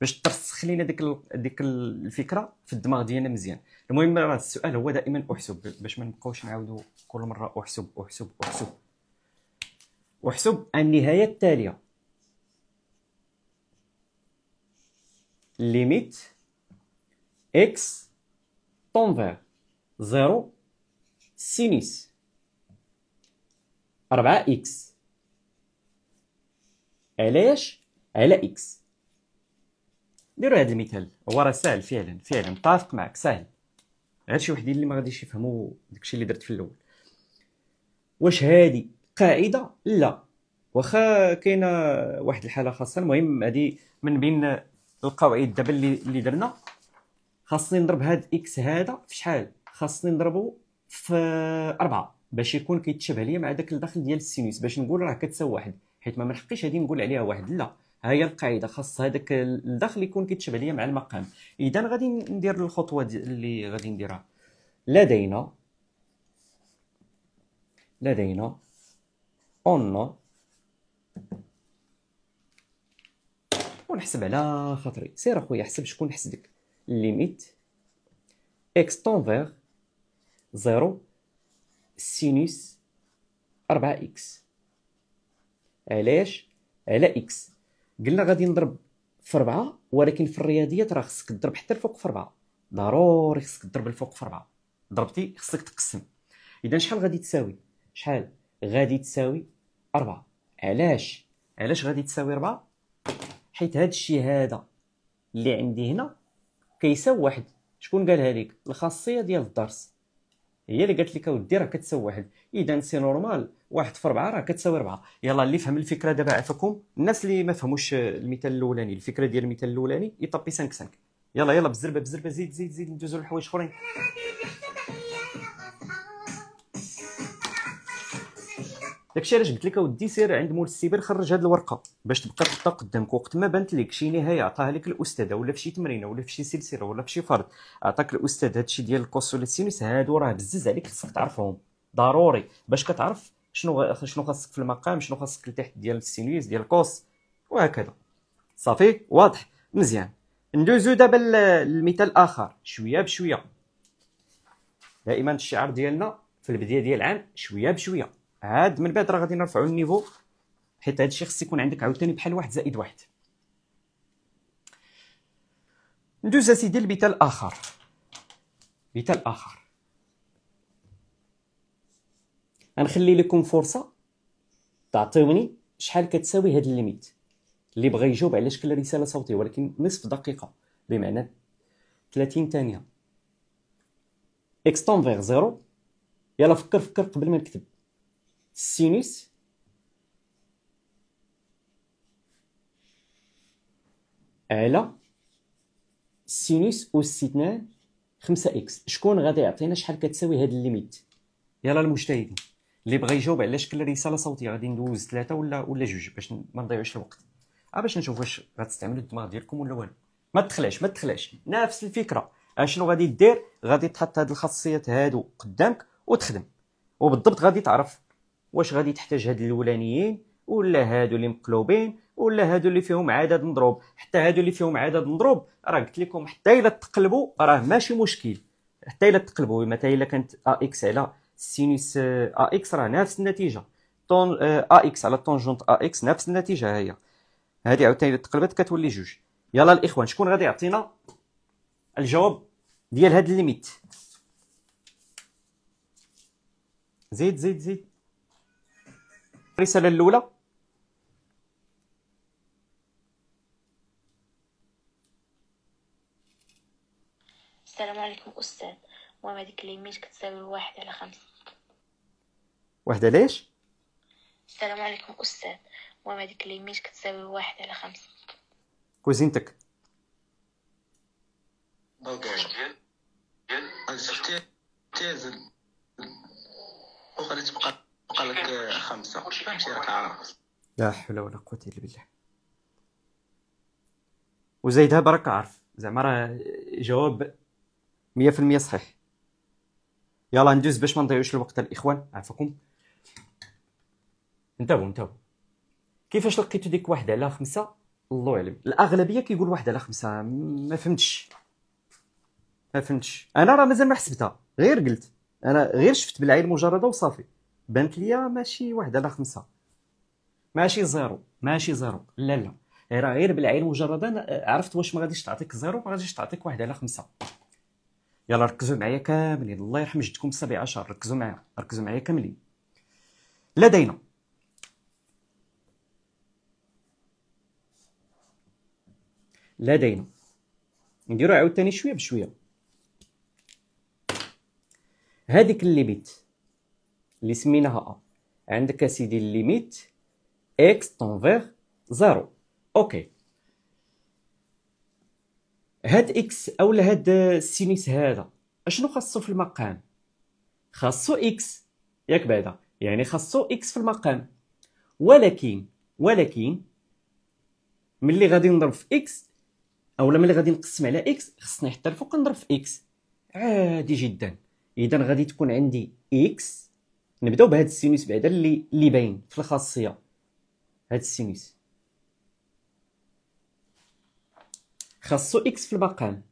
S1: باش ترسخ لينا ديك ال... ديك الفكره في الدماغ ديالنا مزيان المهم راه السؤال هو دائما احسب باش ما نبقاوش نعاودو كل مره احسب احسب احسب واحسب النهاية التالية ليميت اكس تنفير زيرو سينيس أربعة اكس علاش على اكس ديروا هذا المثال هو راه ساهل فعلا فعلا متفق معك ساهل غير شي وحدين اللي ما غاديش يفهموا داكشي اللي درت في الاول واش هادي قاعده لا واخا كاينه واحد الحاله خاصه المهم هذه من بين القواعد دابا اللي اللي درنا خاصني نضرب هاد اكس هذا في شحال خاصني نضربه في أربعة باش يكون كيتشابه ليا مع داك الداخل ديال السينوس باش نقول راه كتساوي واحد حيت ما منحقيش هادي نقول عليها واحد لا ها هي القاعده خاص هذاك الداخل يكون كيتشابه ليا مع المقام اذا غادي ندير الخطوه اللي غادي نديرها لدينا لدينا اون ونحسب على خاطري سير اخويا حسب شكون حسدك ليميت اكس طونفير زيرو سينوس اربعة اكس علاش على اكس قلنا غادي نضرب في ربعة ولكن في الرياضيات راه خصك تضرب حتى الفوق في ربعة ضروري خصك تضرب الفوق في ربعة ضربتي خصك تقسم اذا شحال غادي تساوي شحال غادي تساوي أربعة علاش علاش غادي تساوي أربعة حيت هاد الشيء هذا اللي عندي هنا كيساوي واحد شكون قالها لك الخاصيه ديال الدرس هي اللي قالت لك اودي راه كتساوي واحد اذا سي نورمال واحد في ربعه راه كتساوي ربعه يلا اللي فهم الفكره دابا عفاكم الناس اللي ما فهموش المثال الاولاني الفكره ديال المثال الاولاني يطبي 5 5 يلا يلا بزربه بزربه زيد زيد زيد ندوزو لحوايج اخرين داكشي علاش قلت لك اودي سير عند مول السيبر خرج هاد الورقه باش تبقى تحطها قدامك وقت ما بانت لك شي نهايه عطاها لك الاستاذه ولا في شي تمرينه ولا في شي سلسله ولا في شي فرد عطاك الاستاذ هادشي ديال الكوس ولا السينوس هادو راه بزز عليك خصك تعرفهم ضروري باش كتعرف شنو شنو خاصك في المقام شنو خاصك لتحت ديال السينوس ديال الكوس وهكذا صافي واضح مزيان ندوزو دابا للمثال الاخر شويه بشويه دائما الشعار ديالنا في البدايه ديال العام شويه بشويه عاد من بعد راه غادي نرفعوا النيفو حيت هادشي خص يكون عندك عاوتاني بحال واحد زائد واحد ندوز اسيدي لبيتا الاخر مثال الاخر غنخلي لكم فرصه تعطيوني شحال كتساوي هاد الليميت اللي بغى يجاوب على شكل رساله صوتيه ولكن نصف دقيقه بمعنى 30 ثانيه اكس فيغ زيرو يلا فكر فكر قبل ما نكتب سينوس على سينوس أوس اثنان خمسة إكس شكون غادي يعطينا شحال كتساوي هاد الليميت يلا المجتهدين اللي بغى يجاوب على شكل رساله صوتيه غادي ندوز ثلاثه ولا ولا جوج باش ما نضيعوش الوقت اه باش نشوف واش غتستعملوا الدماغ ديالكم ولا والو ما تخلاش ما تخلاش نفس الفكره اشنو غادي دير غادي تحط هاد الخاصيات هادو قدامك وتخدم وبالضبط غادي تعرف واش غادي تحتاج هاد الاولانيين ولا هادو اللي مقلوبين ولا هادو اللي فيهم عدد مضروب حتى هادو اللي فيهم عدد مضروب راه قلت لكم حتى الا تقلبوا راه ماشي مشكل حتى الا تقلبوا مثلا الا كانت ا اكس على سينوس ا اكس راه نفس النتيجه طون ا آه، اكس على طونجونت ا اكس نفس النتيجه هي هذه عاوتاني الا تقلبت كتولي جوج يلا الاخوان شكون غادي يعطينا الجواب ديال هاد الليميت زيد زيد زيد الرسالة الأولى السلام عليكم أستاذ المهم هذيك ليميت كتساوي واحد على خمسة واحدة ليش؟ السلام عليكم أستاذ المهم هذيك ليميت كتساوي واحد على خمسة كوزينتك أخرى تبقى خمسة راك لا حول ولا قوة إلا بالله وزيدها برك عارف زعما راه جواب مية المية صحيح يلا ندوز باش ما نضيعوش الوقت الاخوان عفاكم انتبهوا انتبهوا كيفاش لقيتو ديك واحد على خمسة الله اعلم الاغلبيه كيقول واحد على خمسة ما فهمتش ما فهمتش انا راه مازال ما حسبتها غير قلت انا غير شفت بالعين مجرده وصافي بانت ليا ماشي واحد على خمسه ماشي زيرو ماشي زيرو لا لا راه غير بالعين مجردا آه، عرفت واش ما غاديش تعطيك زيرو ما غاديش تعطيك واحد على خمسه يلا ركزوا معايا كاملين الله يرحم جدكم السابع عشر ركزوا معايا ركزوا معايا كاملين لدينا لدينا نديرو عاوتاني شويه بشويه هذيك الليميت اللي سميناها عندك اسيدي الليميت اكس تنفير زيرو اوكي هاد اكس اولا هاد السينيس هذا اشنو خاصو في المقام خاصو اكس ياك بعدا يعني خاصو اكس في المقام ولكن ولكن ملي غادي نضرب في اكس اولا ملي غادي نقسم على اكس خصني حتى الفوق نضرب في اكس عادي جدا اذا غادي تكون عندي اكس نبداو بهذا السينوس بعدا اللي اللي باين في الخاصيه هذا السينوس خاصو اكس في المقام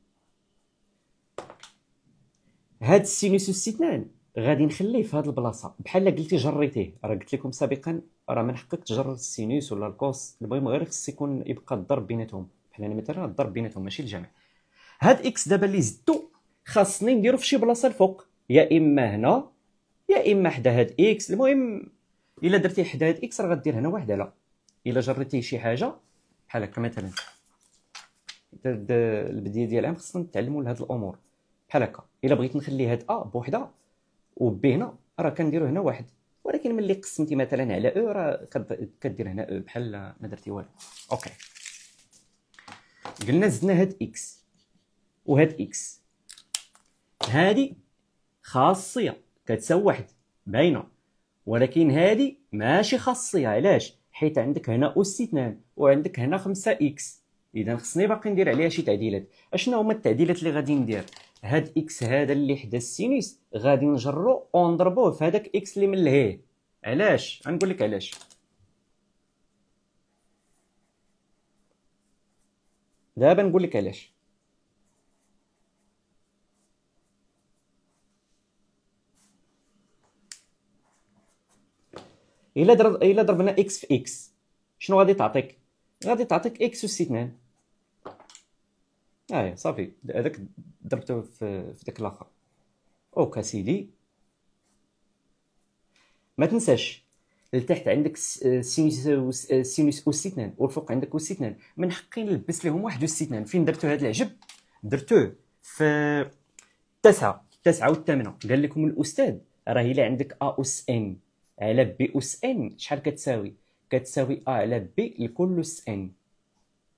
S1: هذا السينوس الاستثنان غادي نخليه في هذه البلاصه بحال قلتي جريتيه راه قلت لكم سابقا راه من حقك تجر السينوس ولا الكوس المهم غير خص يكون يبقى الضرب بيناتهم بحال انا مثلا الضرب بيناتهم ماشي الجمع هاد اكس دابا اللي زدتو خاصني نديرو في شي بلاصه الفوق يا اما هنا يا اما حدا هاد اكس المهم الا درتي حدا هاد اكس راه غدير هنا واحد على الا جريتي شي حاجه بحال هكا مثلا البديه ديال العام خصنا نتعلموا لهاد الامور بحال هكا الا بغيت نخلي هاد ا بوحده وبي هنا راه كنديرو هنا واحد ولكن ملي قسمتي مثلا على او راه كدير هنا او بحال ما درتي والو اوكي قلنا زدنا هاد اكس وهاد اكس هادي خاصيه كتساوي واحد باينه ولكن هذه ماشي خاصيه علاش حيت عندك هنا استثنان وعندك هنا 5 اكس اذا خصني باقي ندير عليها شي تعديلات اشنو هما التعديلات اللي غادي ندير هاد اكس هذا اللي حدا السينيس غادي نجرو ونضربوه في هذاك اكس اللي من لهيه علاش غنقول لك علاش دابا نقول لك علاش الا درب الا ضربنا اكس في اكس شنو غادي تعطيك غادي تعطيك اكس اس 2 ها صافي هذاك ضربته في في داك الاخر اوكي سيدي ما تنساش لتحت عندك سينوس اس 2 والفوق عندك اس 2 من حقي نلبس لهم واحد اس 2 فين درتو هذا العجب درتوه في تسعة تسعة والثامنة قال لكم الأستاذ راه إلا عندك أ أس إن على بي أس إن شحال كتساوي كتساوي أ آه على بي لكل أس إن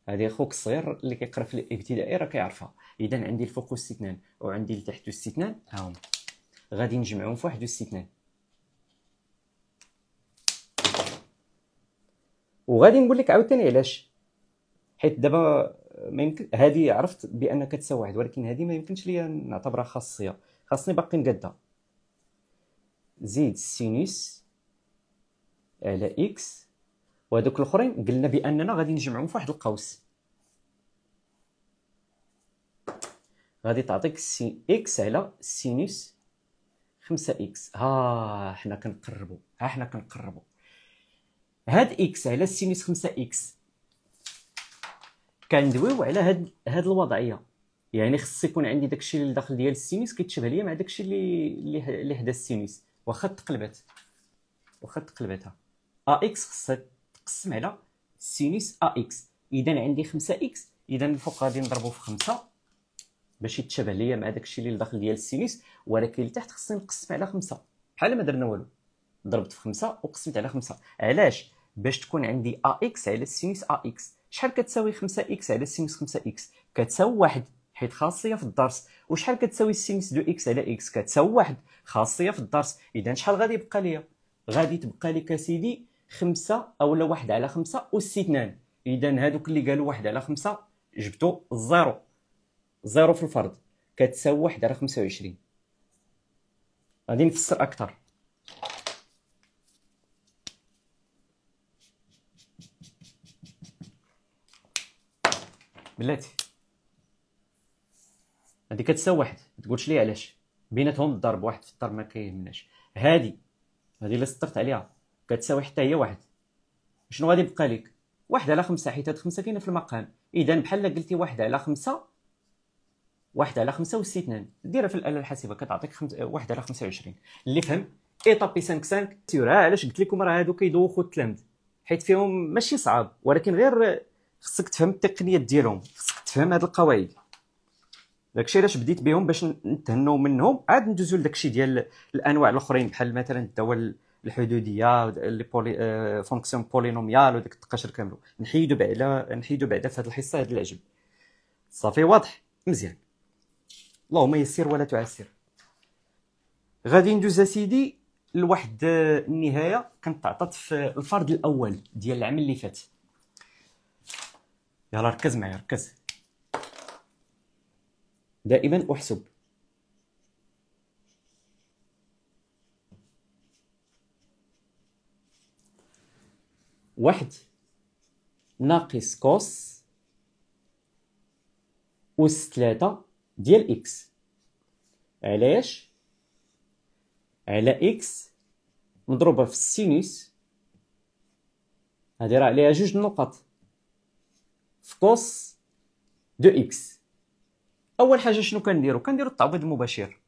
S1: هذه خوك الصغير اللي كيقرا في الابتدائي راه كيعرفها إذا عندي الفوق أس 2 وعندي لتحت أس اثنان هاهم غادي نجمعهم في واحد أس 2 وغادي نقول لك عاوتاني علاش حيت دابا ما يمكن هذه عرفت بان كتساوي واحد ولكن هذه ما يمكنش ليا نعتبرها خاصيه خاصني باقي نقادها زيد سينوس على اكس وهذوك الاخرين قلنا باننا غادي نجمعهم في واحد القوس غادي تعطيك سي اكس على سينوس 5 اكس ها حنا كنقربوا ها حنا كنقربوا هاد اكس على سينوس 5 اكس كندويو على هاد هاد الوضعيه يعني خص يكون عندي داكشي اللي داخل ديال السينوس كيتشابه ليا مع داكشي اللي اللي حدا السينوس واخا تقلبات واخا تقلباتها اكس خصها تقسم على سينوس اكس اذا عندي 5 اكس اذا الفوق غادي نضربو في 5 باش يتشابه ليا مع داكشي اللي لداخل ديال السينوس ولكن لتحت خصني نقسم على 5 بحال ما درنا والو ضربت في 5 وقسمت على 5 علاش باش تكون عندي اكس على سينوس اكس شحال كتساوي 5 اكس على سينوس 5 اكس كتساوي 1 حيت خاصيه في الدرس وشحال كتساوي سينوس دو اكس على اكس كتساوي 1 خاصيه في الدرس اذا شحال غادي يبقى ليا غادي تبقى لك سيدي خمسة اولا واحد على خمسة واستثنان اذا هادوك اللي قالوا واحد على خمسة جبتو الزيرو زيرو في الفرض كتساوي واحد على خمسة وعشرين غادي نفسر اكثر بلاتي هادي كتساوي واحد متقولش لي علاش بيناتهم الضرب واحد في الضرب ما كيهمناش هادي هادي اللي سطرت عليها كتساوي حتى هي واحد شنو غادي يبقى لك واحد على خمسة حيت هاد خمسة كاينة في المقام إذا بحال قلتي واحد على خمسة واحد على خمسة اثنان ديرها في الآلة الحاسبة كتعطيك خمس... واحد على خمسة وعشرين اللي فهم إيطابي سانك سانك سيور علاش قلت لكم راه هادو كيدوخوا التلامذ حيت فيهم ماشي صعاب ولكن غير خصك تفهم التقنيات ديالهم خصك تفهم هاد القواعد داكشي علاش بديت بهم باش نتهناو منهم عاد ندوزو لداكشي ديال الانواع الاخرين بحال مثلا الدول الحدوديه لي بولي فونكسيون بولينوميال وداك التقاشر كامل نحيدو بعدا نحيدو بعدا في هذه الحصه هذا العجب صافي واضح مزيان اللهم يسر ولا تعسر غادي ندوز اسيدي لواحد آه، النهايه كانت تعطات في الفرد الاول ديال العام اللي فات يلا ركز معايا ركز دائما احسب واحد ناقص كوس أس ثلاثة ديال إكس علاش على إكس مضروبة في السينوس هادي راه عليها جوج نقط في كوس دو إكس أول حاجة شنو كنديرو كنديرو التعويض المباشر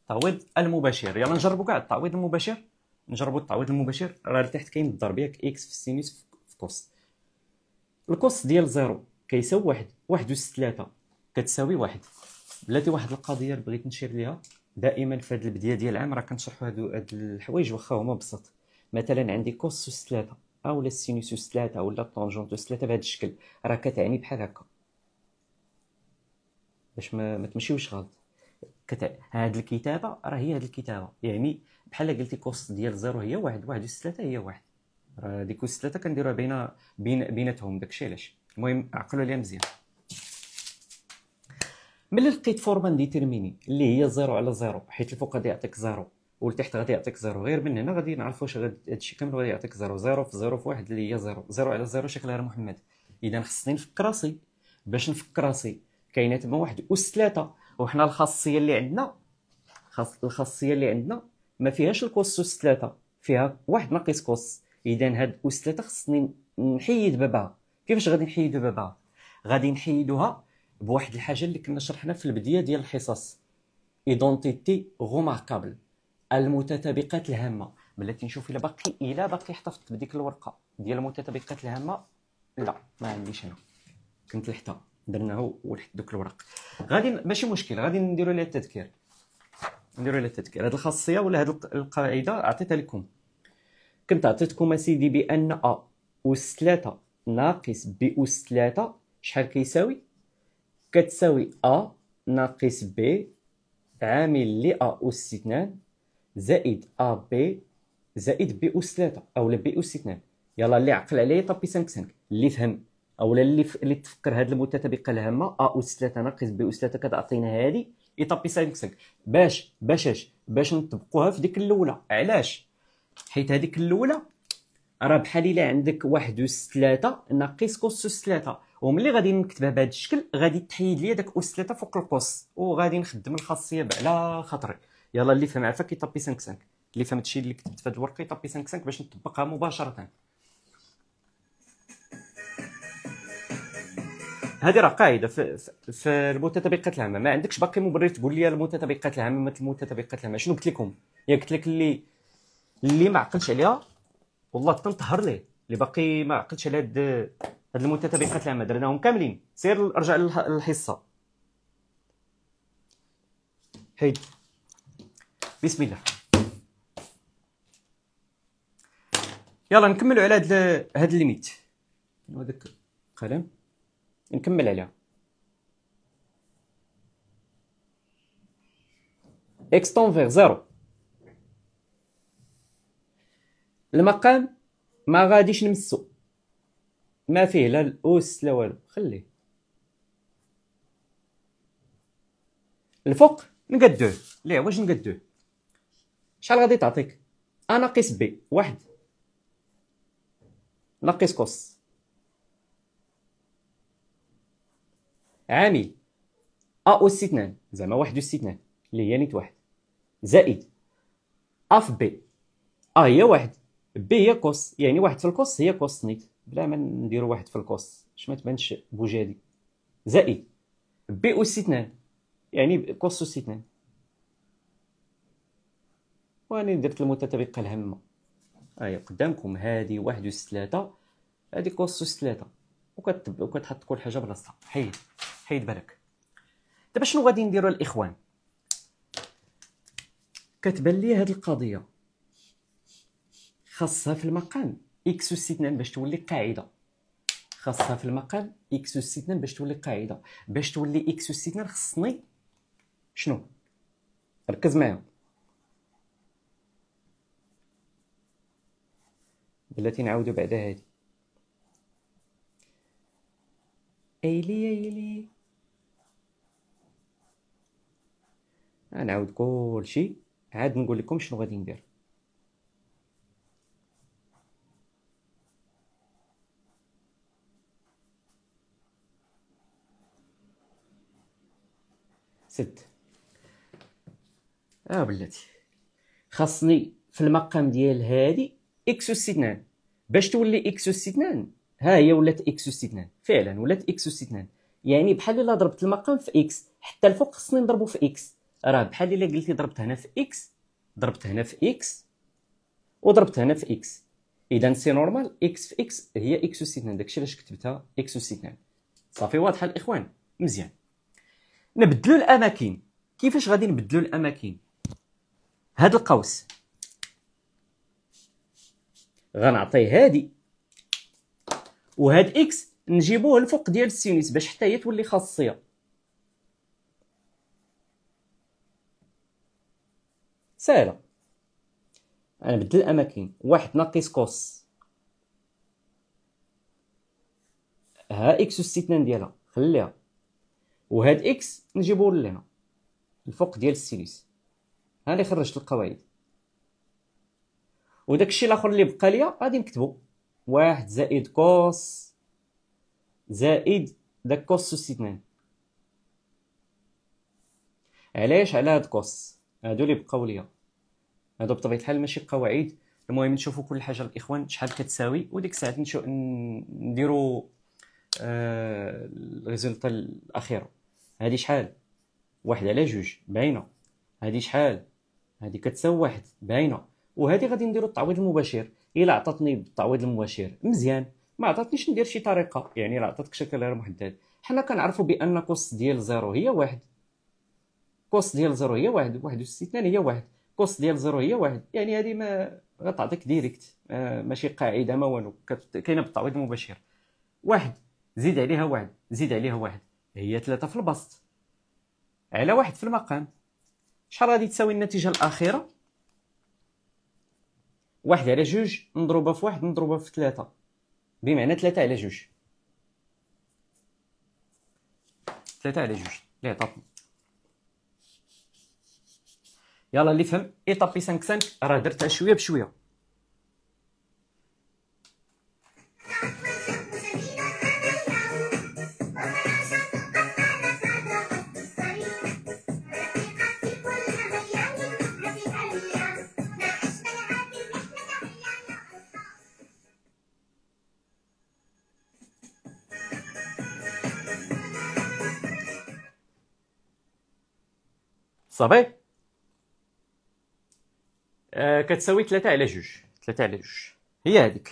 S1: التعويض المباشر يلا نجربو كاع التعويض المباشر نجربوا التعويض المباشر راه لتحت كاين الضرب ياك اكس في السينوس في كوس الكوس ديال زيرو كيساوي واحد واحد وست ثلاثة كتساوي واحد بلاتي واحد القضيه اللي بغيت نشير ليها دائما في هاد البدايه ديال العام راه كنشرحوا هادو هاد الحوايج واخا هما بسط مثلا عندي كوس وست ثلاثة اولا السينوس وست ثلاثة اولا الطونجون وست ثلاثة بهاد الشكل راه كتعني بحال هكا باش ما, ما تمشيوش غلط كت... هاد الكتابه راه هي هاد الكتابه يعني بحال قلتي كوست ديال زيرو هي واحد واحد جوج ثلاثه هي واحد راه ديك اس ثلاثه كنديروها بين بين بيناتهم داكشي علاش المهم عقلوا عليها مزيان ملي لقيت فورما ديتيرميني اللي هي زيرو على زيرو حيت الفوق غادي يعطيك زيرو والتحت غادي يعطيك زيرو غير من هنا غادي نعرف واش هادشي كامل غادي يعطيك زيرو زيرو في زيرو في واحد اللي هي زيرو زيرو على زيرو شكلها محمد اذا خصني نفك راسي باش نفك راسي كاينه تما واحد اس ثلاثه وحنا الخاصيه اللي عندنا خاص الخاصيه اللي عندنا ما فيهاش الكوس أس 3 فيها واحد ناقص كوس إذا هاد أس 3 خصني نحيد بابها كيفاش غادي نحيدو بابها غادي نحيدوها بواحد الحاجة اللي كنا شرحنا في البداية ديال الحصص ايدونتيتي غوماركابل المتطابقات الهامة بلاتي نشوف الا باقي الا باقي احتفظت بديك الورقة ديال المتطابقات الهامة لا ما عنديش انا كنت لحتها درناه ولحت دوك الورق غادي ماشي مشكل غادي نديرو لها التذكير نديرو لها تذكير هذه الخاصيه ولا هذه القاعده اعطيتها لكم كنت عطيتكم اسيدي بان ا اس 3 ناقص ب اس 3 شحال كيساوي كتساوي ا ناقص ب عامل ل ا اس 2 زائد ا ب زائد ب اس 3 اولا ب اس 2 يلا اللي عقل عليه طبي 5 5 اللي فهم اولا اللي ف... اللي تفكر هاد المتتابقه الهامه ا اس 3 ناقص ب اس 3 كتعطينا هادي ايطابي 5 5 باش باش اش باش نطبقوها في ديك الاولى علاش حيت هذيك الاولى راه بحال الا عندك واحد اس 3 ناقص كوس اس 3 وملي غادي نكتبها بهذا الشكل غادي تحيد لي داك اس 3 فوق القوس وغادي نخدم الخاصيه على خاطري يلا اللي فهم عفاك يطبي 5 5 اللي فهمت الشيء اللي كتبت في هاد الورقه يطبي 5 5 باش نطبقها مباشره هذه راه قاعده في, في المتطابقات العامه ما عندكش باقي مبرر تقول لي المتطابقات العامه ما المتطابقات العامه شنو قلت لكم يا يعني قلت لك اللي اللي ما عقلش عليها والله تنطهر ليه اللي باقي ما عقلش على هاد هاد العامه درناهم كاملين سير ارجع للحصه هيد بسم الله يلا نكملوا على هاد هاد الليميت هذاك قلم نكمل عليها اكس تنفيغ زيرو المقام ما غاديش نمسو ما فيه لا الاس لا والو خليه الفوق نقدوه ليه واش نقدوه شحال غادي تعطيك ا ناقص بي واحد ناقص كوس عامل أ اثنان زعما واحد اثنان اللي هي يعني نيت واحد زائد أ في بي أ هي واحد بي هي قوس يعني واحد في القوس هي قوس نيت بلا ما نديرو واحد في القوس باش ما تبانش بوجادي زائد بي اثنان يعني قوس اثنان واني درت المتطابقة الهامه ها هي قدامكم هذه واحد هادي هذه قوس ثلاثة وكت... وكتحط كل حاجه بلاصتها حيد حيد بالك دابا شنو غادي نديرو الاخوان كتبان لي هاد القضيه خاصها في المقام اكس استثنان باش تولي قاعده خاصها في المقام اكس استثنان باش تولي قاعده باش تولي اكس استثنان خصني شنو ركز معايا بلاتي نعاودو بعدا هادي ايلي ايلي غنعاود كلشي عاد نقول لكم شنو غادي ندير سد اه بلاتي خاصني في المقام ديال هادي اكس استثنان باش تولي اكس استثنان ها هي ولات اكس اس 2 فعلا ولات اكس اس 2 يعني بحال الا ضربت المقام في اكس حتى الفوق خصني نضربو في اكس راه بحال الا قلتي ضربت هنا في اكس ضربت هنا في اكس وضربت هنا في اكس اذا سي نورمال اكس في اكس هي اكس اس 2 داكشي علاش كتبتها اكس اس 2 صافي واضحه الاخوان مزيان نبدلو الاماكن كيفاش غادي نبدلو الاماكن هاد القوس غنعطيه هادي وهاد اكس نجيبوه الفوق ديال السينيس باش حتى هي تولي خاصيه ساهله انا بدل الاماكن واحد ناقص كوس ها اكس الاستثنان ديالها خليها وهاد اكس نجيبوه لهنا الفوق ديال السينيس ها اللي خرجت القواعد وداكشي الاخر اللي بقى ليا غادي نكتبو واحد زائد كوس زائد داك كوس سوس اثنان علاش على هاد كوس هادو لي بقاو ليا هادو بطبيعه الحال ماشي قواعد المهم نشوفو كل حاجه الاخوان شحال كتساوي وديك الساعه نشو نديرو آه الريزلت الأخيرة هادي شحال واحد على جوج باينه هادي شحال هادي كتساوي واحد باينه وهادي غادي نديرو التعويض المباشر الا عطاتني التعويض المباشر مزيان ما عطاتنيش ندير شي طريقه يعني راه عطاتك شكل غير محدد حنا كنعرفوا بان كوست ديال زيرو هي واحد كوست ديال زيرو هي واحد واحد واستثنان هي واحد كوست ديال زيرو هي واحد يعني هذه ما غتعطيك ديريكت آه، ماشي قاعده ما والو كاينه بالتعويض المباشر واحد زيد عليها واحد زيد عليها واحد هي ثلاثة في البسط على واحد في المقام شحال غادي تساوي النتيجة الأخيرة واحد على جوج مضروبه في واحد مضروبه في ثلاثة بمعنى ثلاثة على جوج ثلاثة على جوج اللي طب يلا اللي فهم ايطابي 5 5 راه درتها شويه بشويه صافي آه كتساوي 3 على جوج 3 على جوج هي هذيك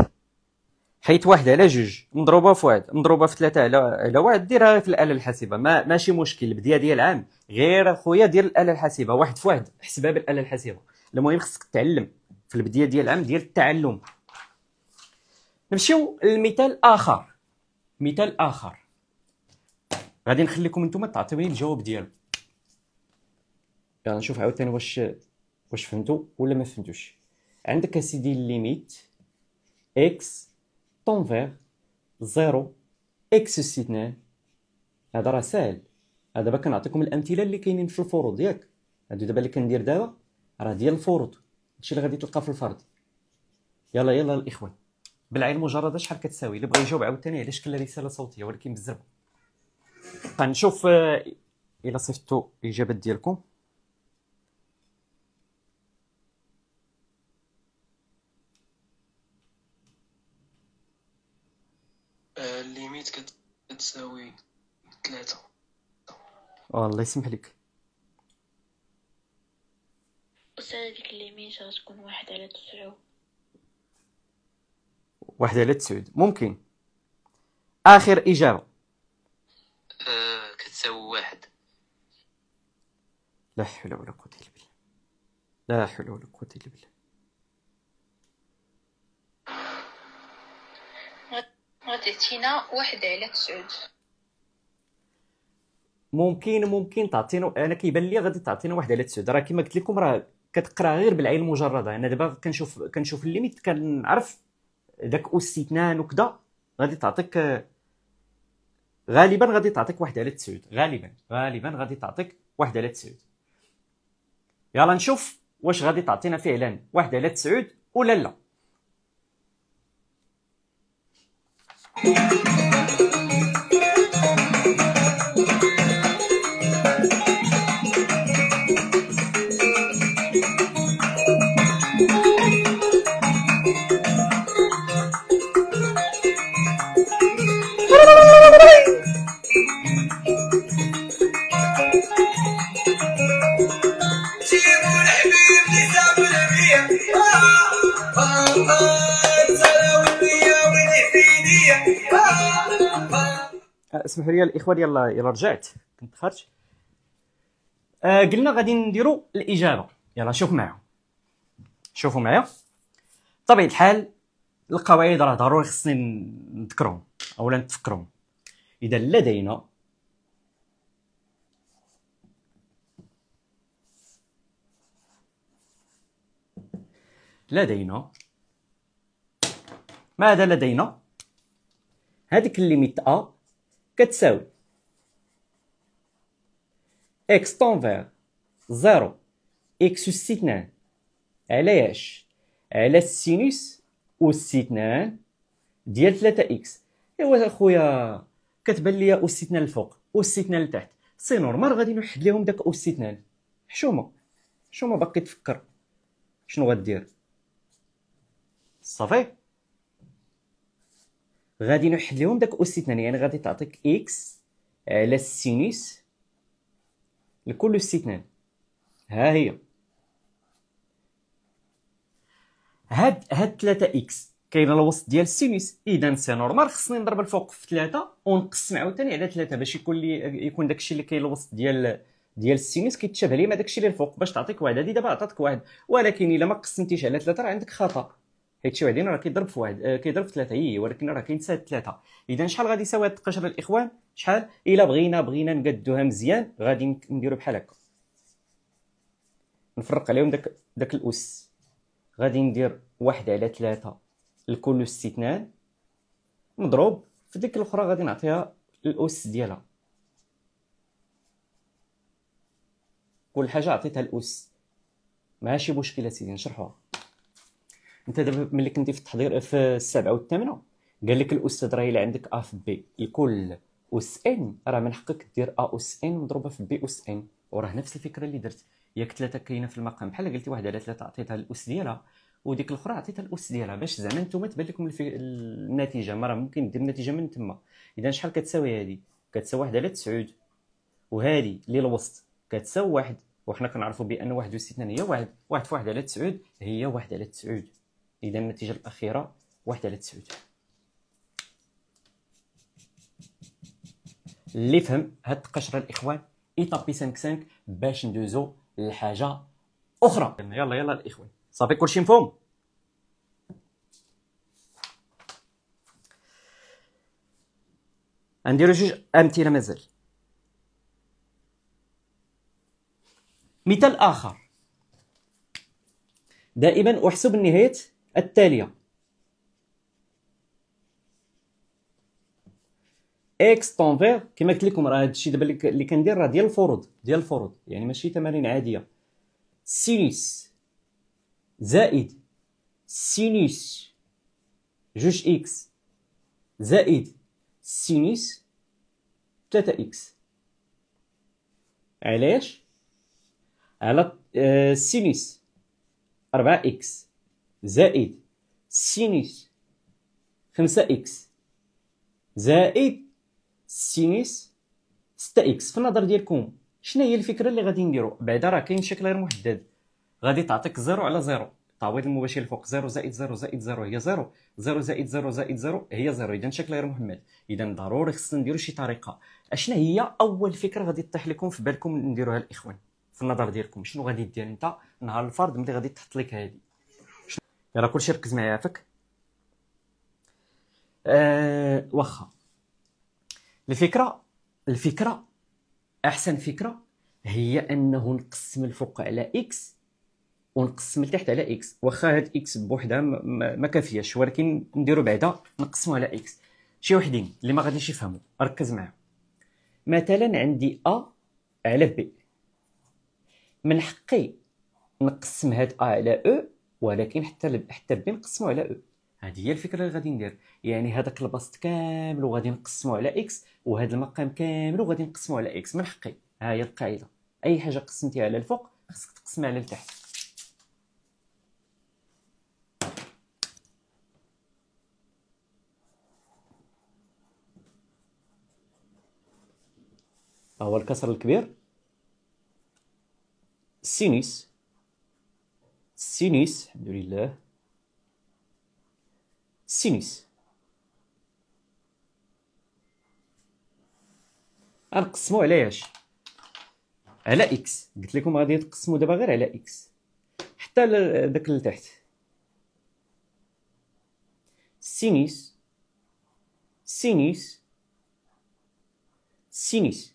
S1: حيت واحد على جوج مضروبه في واحد مضروبه في ثلاثه على على واحد ديرها في الاله الحاسبه ما ماشي مشكل بديها ديال العام غير خويا دير الاله الحاسبه واحد في واحد حسبها بالاله الحاسبه المهم خصك تعلم في البدايه ديال العام ديال التعلم نمشيو لمثال اخر مثال اخر غادي نخليكم نتوما تعطيوني الجواب ديالو يعني نشوف عاوتاني واش واش فهمتو ولا ما فهمتوش عندك اسيدي الليميت اكس طون فير زيرو اكس استثناء هذا راه ساهل هذا دابا كنعطيكم الامثله اللي كاينين في الفروض ياك هادو دابا اللي كندير دابا راه ديال الفروض هادشي اللي غادي تلقى في الفرض يلا يلا الاخوان بالعين المجرده شحال كتساوي اللي بغى يجاوب عاوتاني علاش كلا رساله صوتيه ولكن بالزربه طيب، غنشوف آه، الا صيفطتوا الاجابات ديالكم ثلاثة الله يسمح لك أستاذ اليمين غتكون واحد على تسعود واحد على تسعود ممكن آخر إجابة أه كتساوي واحد لا حول ولا قوة إلا بالله لا حول ولا قوة إلا بالله غادي تينا واحد على تسعود ممكن ممكن تعطينا انا كيبان لي غادي تعطينا واحد على تسعود راه كما قلت لكم راه كتقرا غير بالعين المجرده انا دابا كنشوف كنشوف الليميت كنعرف داك استثنان وكذا غادي تعطيك غالبا غادي تعطيك واحد على تسعود غالبا غالبا غادي تعطيك واحد على تسعود يلا نشوف واش غادي تعطينا فعلا واحد على تسعود ولا لا تسمحوا لي الاخوان يلا يلا رجعت كنت خرج آه، قلنا غادي نديروا الاجابه يلا شوف معايا شوفوا معايا طبيعي الحال القواعد راه ضروري خصني نذكرهم اولا نتفكرهم اذا لدينا لدينا ماذا لدينا هذيك الليميت ا كتساوي اكس طونفير زيرو اكس اس اثنان على ياش على السينوس اس اثنان ديال ثلاثة اكس ايوا اخويا كتبان ليا اس اثنان الفوق اس اثنان لتحت سي نورمال غادي نوحد ليهم داك اس اثنان حشومه حشومه باقي تفكر شنو غادير صافي غادي نوحد لهم داك الاستثنان يعني غادي تعطيك اكس آه، على السينوس لكل استثنان ها هي هاد هاد 3 اكس كاين الوسط ديال السينوس اذا سي نورمال خصني نضرب الفوق في 3 ونقسم عاوتاني على 3 باش يكون لي يكون داكشي اللي كاين الوسط ديال ديال السينوس كيتشابه ليه مع داكشي اللي الفوق باش تعطيك واحد هادي دابا عطاتك واحد ولكن الا ما قسمتيش على 3 راه عندك خطا شي وحدين راه كيضرب في واحد آه، كيضرب في ثلاثه اي ولكن راه كينسى ثلاثه اذا شحال غادي يساوي هاد القشره الاخوان شحال الا بغينا بغينا نقدوها مزيان غادي نديرو بحال هكا نفرق عليهم داك داك الاس غادي ندير واحد على ثلاثة لكل اثنان مضروب في ديك الاخرى غادي نعطيها الاس ديالها كل حاجه عطيتها الاس ماشي مشكله سيدي نشرحوها انت دابا ملي كنتي في التحضير في السابعه والثامنه قال لك الاستاذ راه الا عندك ا في بي يكون اس ان راه من حقك دير ا اس ان مضروبه في بي اس ان وراه نفس الفكره اللي درت ياك ثلاثه كاينه في المقام بحال قلتي واحد على ثلاثه عطيتها الاس ديالها وديك الاخرى عطيتها الاس ديالها باش زعما نتوما تبان لكم النتيجه ما راه ممكن دير النتيجه من تما اذا شحال كتساوي هذه كتساوي واحد على 9 وهذه اللي الوسط كتساوي واحد وحنا كنعرفوا بان واحد واستثنان هي واحد واحد في واحد على 9 هي واحد على 9 اذا النتيجه الاخيره واحد على تسعود اللي فهم هاد القشره الاخوان ايطابي 5 5 باش ندوزو لحاجه اخرى يلا يلا الاخوان صافي كلشي مفهوم غنديرو جوج امثله مازال مثال اخر دائما احسب النهايه التالية اكس طونفير كما قلت لكم راه هادشي دابا اللي كندير راه ديال الفروض ديال الفروض يعني ماشي تمارين عاديه سينوس زائد سينوس جوج اكس زائد سينوس 3 اكس علاش على سينوس 4 اكس زائد سينيس خمسة إكس زائد سينيس ستة إكس في النظر ديالكم شنو هي الفكرة اللي غادي نديرو بعدا راه كاين شكل غير محدد غادي تعطيك زيرو على زيرو التعويض المباشر الفوق زيرو زائد زيرو زائد زيرو هي زيرو زيرو زائد زيرو زائد زيرو هي زيرو اذا شكل غير محمد اذا ضروري خصنا نديرو شي طريقه اشنا هي اول فكره غادي تطيح لكم في بالكم نديروها الاخوان في النظر ديالكم شنو غادي دير انت نهار الفرد ملي غادي تحط لك هذه راه كلشي ركز معايا عافاك أه واخا الفكره الفكره احسن فكره هي انه نقسم الفوق على اكس ونقسم لتحت على اكس واخا هاد اكس بوحدها ما كافياش ولكن نديرو بعدا نقسمو على اكس شي وحدين اللي ما غاديش يفهموا ركز معاهم مثلا عندي ا على بي من حقي نقسم هاد ا على او e ولكن حتى حتى بي نقسمو على او هذه هي الفكره اللي غادي ندير يعني هذاك البسط كامل وغادي نقسمو على اكس وهذا المقام كامل وغادي نقسمو على اكس من حقي ها هي القاعده اي حاجه قسمتيها على الفوق خصك تقسمها على التحت هو الكسر الكبير سينيس سينيس الحمد لله سينيس غنقسمو على ياش على اكس قلت لكم غادي تقسمو دابا غير على اكس حتى داك لتحت سينيس سينيس سينيس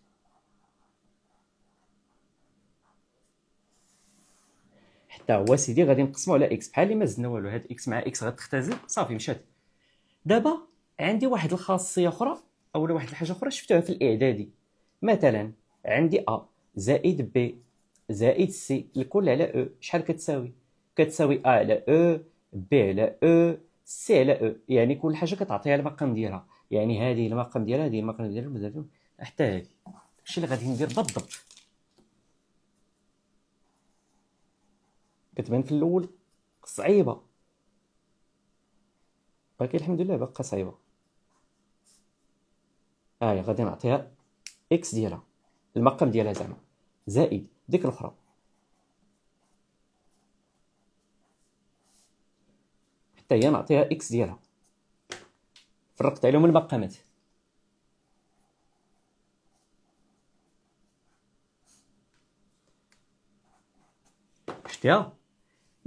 S1: حتى هو سيدي غادي نقسمو على اكس بحال اللي ما زدنا والو هاد اكس مع اكس غتختزل صافي مشات دابا عندي واحد الخاصيه اخرى اولا واحد الحاجه اخرى شفتوها في الاعدادي مثلا عندي ا زائد بي زائد سي الكل على او e. شحال كتساوي كتساوي ا على او e، بي على او e، سي على او يعني كل حاجه كتعطيها المقام ديالها يعني هذه المقام ديالها هذه المقام ديالها حتى هذه الشيء اللي غادي ندير بالضبط كتبان في الاول صعيبه ولكن الحمد لله باقا صعيبه هاهي آية، غادي نعطيها اكس ديالها المقام ديالها زعما زائد ديك الاخرى حتى هي نعطيها اكس ديالها فرقت عليهم المقامات شتيها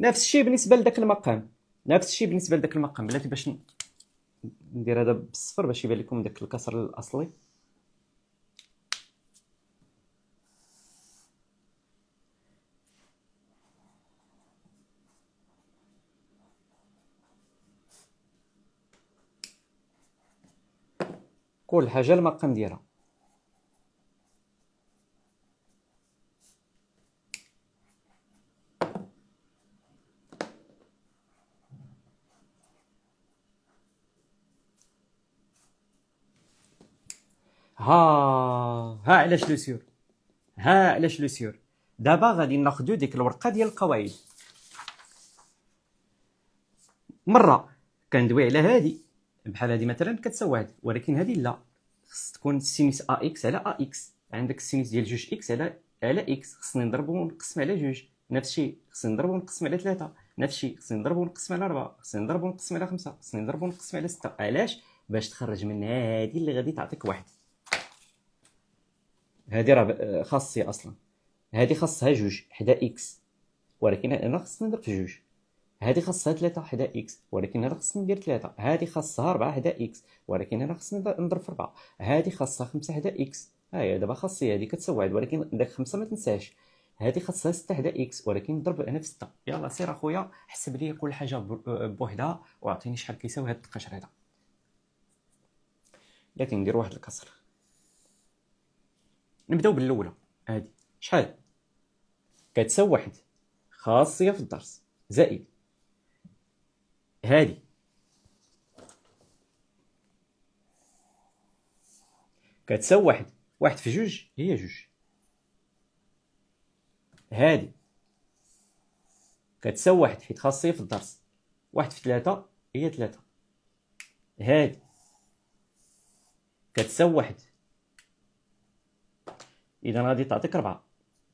S1: نفس الشيء بالنسبه لذاك المقام نفس الشيء بالنسبه لذاك المقام بلاتي باش ندير هذا بالصفر باش يبان لكم داك الكسر الاصلي كل حاجه المقام ديالها ها ها علاش لو سيور ها علاش لو سيور دابا غادي ناخذو ديك الورقه ديال القواعد مره كندوي على هذه بحال هذه مثلا كتساوي هذه ولكن هذه لا خص تكون سينيس ا اكس على ا اكس عندك السينيس ديال جوج اكس على على اكس خصني نضربو ونقسم على جوج نفس الشيء خصني نضربو ونقسم على ثلاثة نفس الشيء خصني نضربو ونقسم على أربعة خصني نضربو ونقسم على خمسة خصني نضربو ونقسم على ستة علاش باش تخرج منها هذه اللي غادي تعطيك واحد هذه راه آه، خاصي اصلا هذه خاصها جوج حدا اكس ولكن انا خصني ندير في جوج هذه خاصها ثلاثة حدا اكس ولكن انا خصني ندير ثلاثة هذه خاصها أربعة حدا اكس ولكن انا خصني نضرب في أربعة هذه خاصها خمسة حدا اكس ها هي دابا خاصية هذه كتسوعد ولكن داك خمسة ما تنساش هذه خاصها ستة حدا اكس ولكن نضرب انا في ستة يلا سير اخويا حسب لي كل حاجه آه، بوحدها واعطيني شحال كيساوي هاد القشر هذا لكن ندير واحد الكسر نبداو بالاولى هادي شحال كتساوي واحد خاصيه في الدرس زائد هادي كتساوي واحد واحد في جوج هي جوج هادي كتساوي واحد حيت خاصية في الدرس واحد في ثلاثة هي ثلاثة هادي كتساوي واحد اذا غادي تعطيك ربعة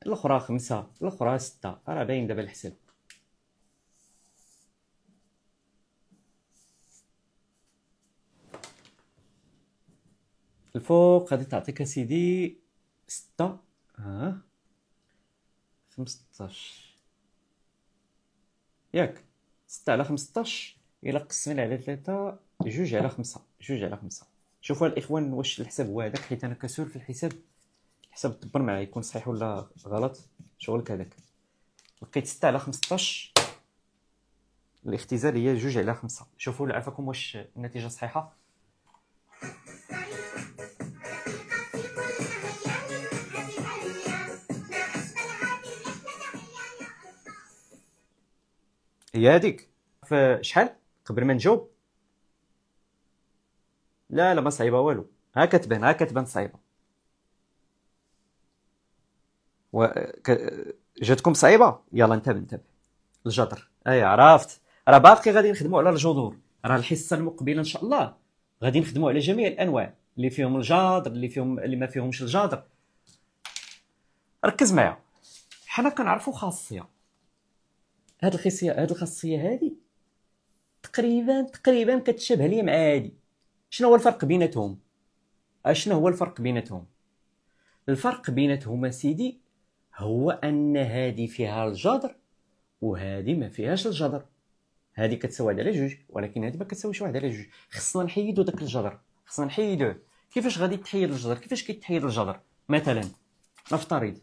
S1: الاخرى خمسة الاخرى ستة راه باين دابا الحساب الفوق غادي تعطيك اسيدي ستة ها خمسطاش ياك ستة على خمسطاش إلا قسمنا على تلاتة جوج على خمسة جوج على خمسة شوفوا الإخوان واش الحساب هو هذاك حيت أنا كسول في الحساب حسب دبر معايا يكون صحيح ولا غلط شغل كذاك لقيت 6 على 15 الاختزال هي 2 على 5 شوفوا لعافاكم واش النتيجة صحيحة هي هذيك فشحال قبل ما نجاوب لا لا ما صعيبه والو ها كتبان ها كتبان صعيبه جاتكم صعيبه يلا انتبه انتبه الجدر اي عرفت راه باقي غادي نخدموا على الجذور راه الحصه المقبله ان شاء الله غادي نخدموا على جميع الانواع اللي فيهم الجذر اللي فيهم اللي ما فيهمش الجذر ركز معايا حنا كنعرفوا خاصيه هاد الخاصيه هاد الخاصيه هادي تقريبا تقريبا كتشابه ليا مع هادي شنو هو الفرق بيناتهم اشنو هو الفرق بيناتهم الفرق بيناتهم سيدي هو ان هذه فيها الجذر وهذه ما فيهاش الجذر هذه كتساوي على جوج ولكن هذه ما كتساويش واحد على جوج خصنا نحيدو داك الجذر خصنا نحيدوه كيفاش غادي تحيد الجذر كيفاش كيتحيد الجذر مثلا نفترض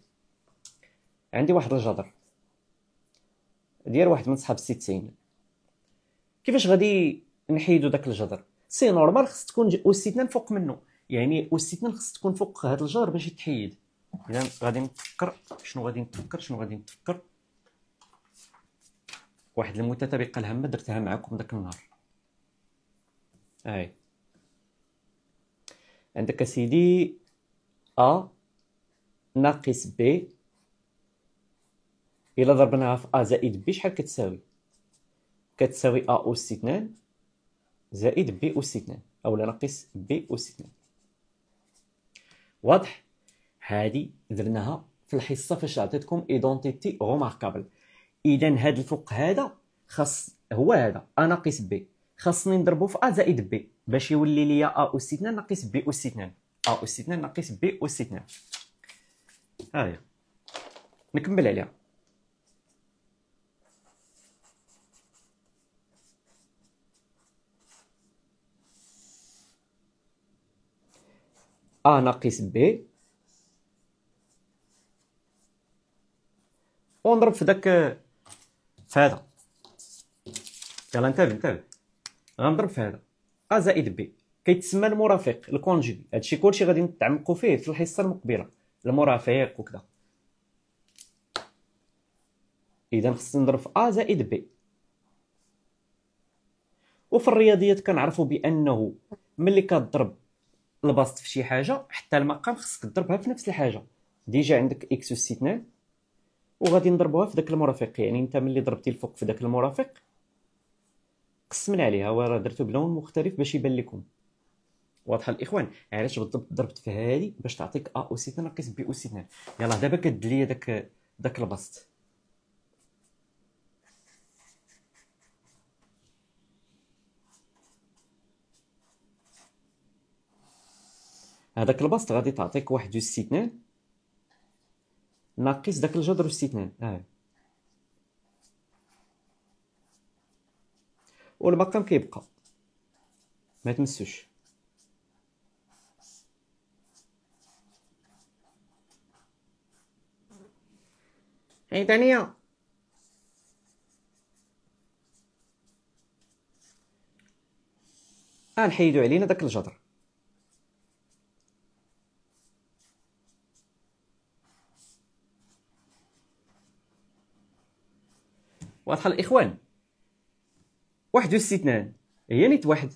S1: عندي واحد الجذر ديال واحد من صحاب 60 كيفاش غادي نحيدو داك الجذر سي نورمال خص تكون اوستثنان فوق منه يعني اوستثنان خص تكون فوق هذا الجذر باش يتحيد اذا غادي نفكر شنو غادي نفكر شنو غادي نفكر واحد المتطابقه الهامه درتها معكم داك النهار هاي عندك سيدي ا ناقص ب الى ضربناها في ا زائد ب شحال كتساوي كتساوي ا اس 2 زائد ب اس 2 اولا ناقص ب اس 2 واضح هذه درناها في الحصه فاش عطيتكم ايدونتيتي غوماركابل اذا هذا الفوق هذا خاص هو هذا ا ناقص بي خاصني نضربو في ا زائد بي باش يولي ليا ا اس 2 ناقص بي اس 2 ا اس 2 ناقص بي اس 2 ها هي نكمل عليها ا ناقص بي ونضرب في داك في هذا يلا انتبه انتبه غنضرب في هذا ا زائد بي كيتسمى المرافق الكونجي هادشي كلشي غادي نتعمقوا فيه في الحصه المقبله المرافق وكذا اذا خصني نضرب في ا زائد بي وفي الرياضيات كنعرفوا بانه ملي كضرب البسط في شي حاجه حتى المقام خصك تضربها في نفس الحاجه ديجا عندك اكس اس 2 وغادي نضربوها في داك المرافق يعني انت ملي ضربتي الفوق في داك المرافق قسمنا عليها وراه درتو بلون مختلف باش يبان لكم واضحه الاخوان علاش بالضبط ضربت في هذه باش تعطيك ا او سيت ناقص بي او سيت يلاه دابا كد ليا داك داك البسط هذاك البسط غادي تعطيك واحد جوج سيتنان ناقص داك الجذر واستثنان اه والمقام كيبقى ما تمسوش هاي آه نحيدو علينا داك الجذر واضحه الاخوان واحد اثنان هي نيت واحد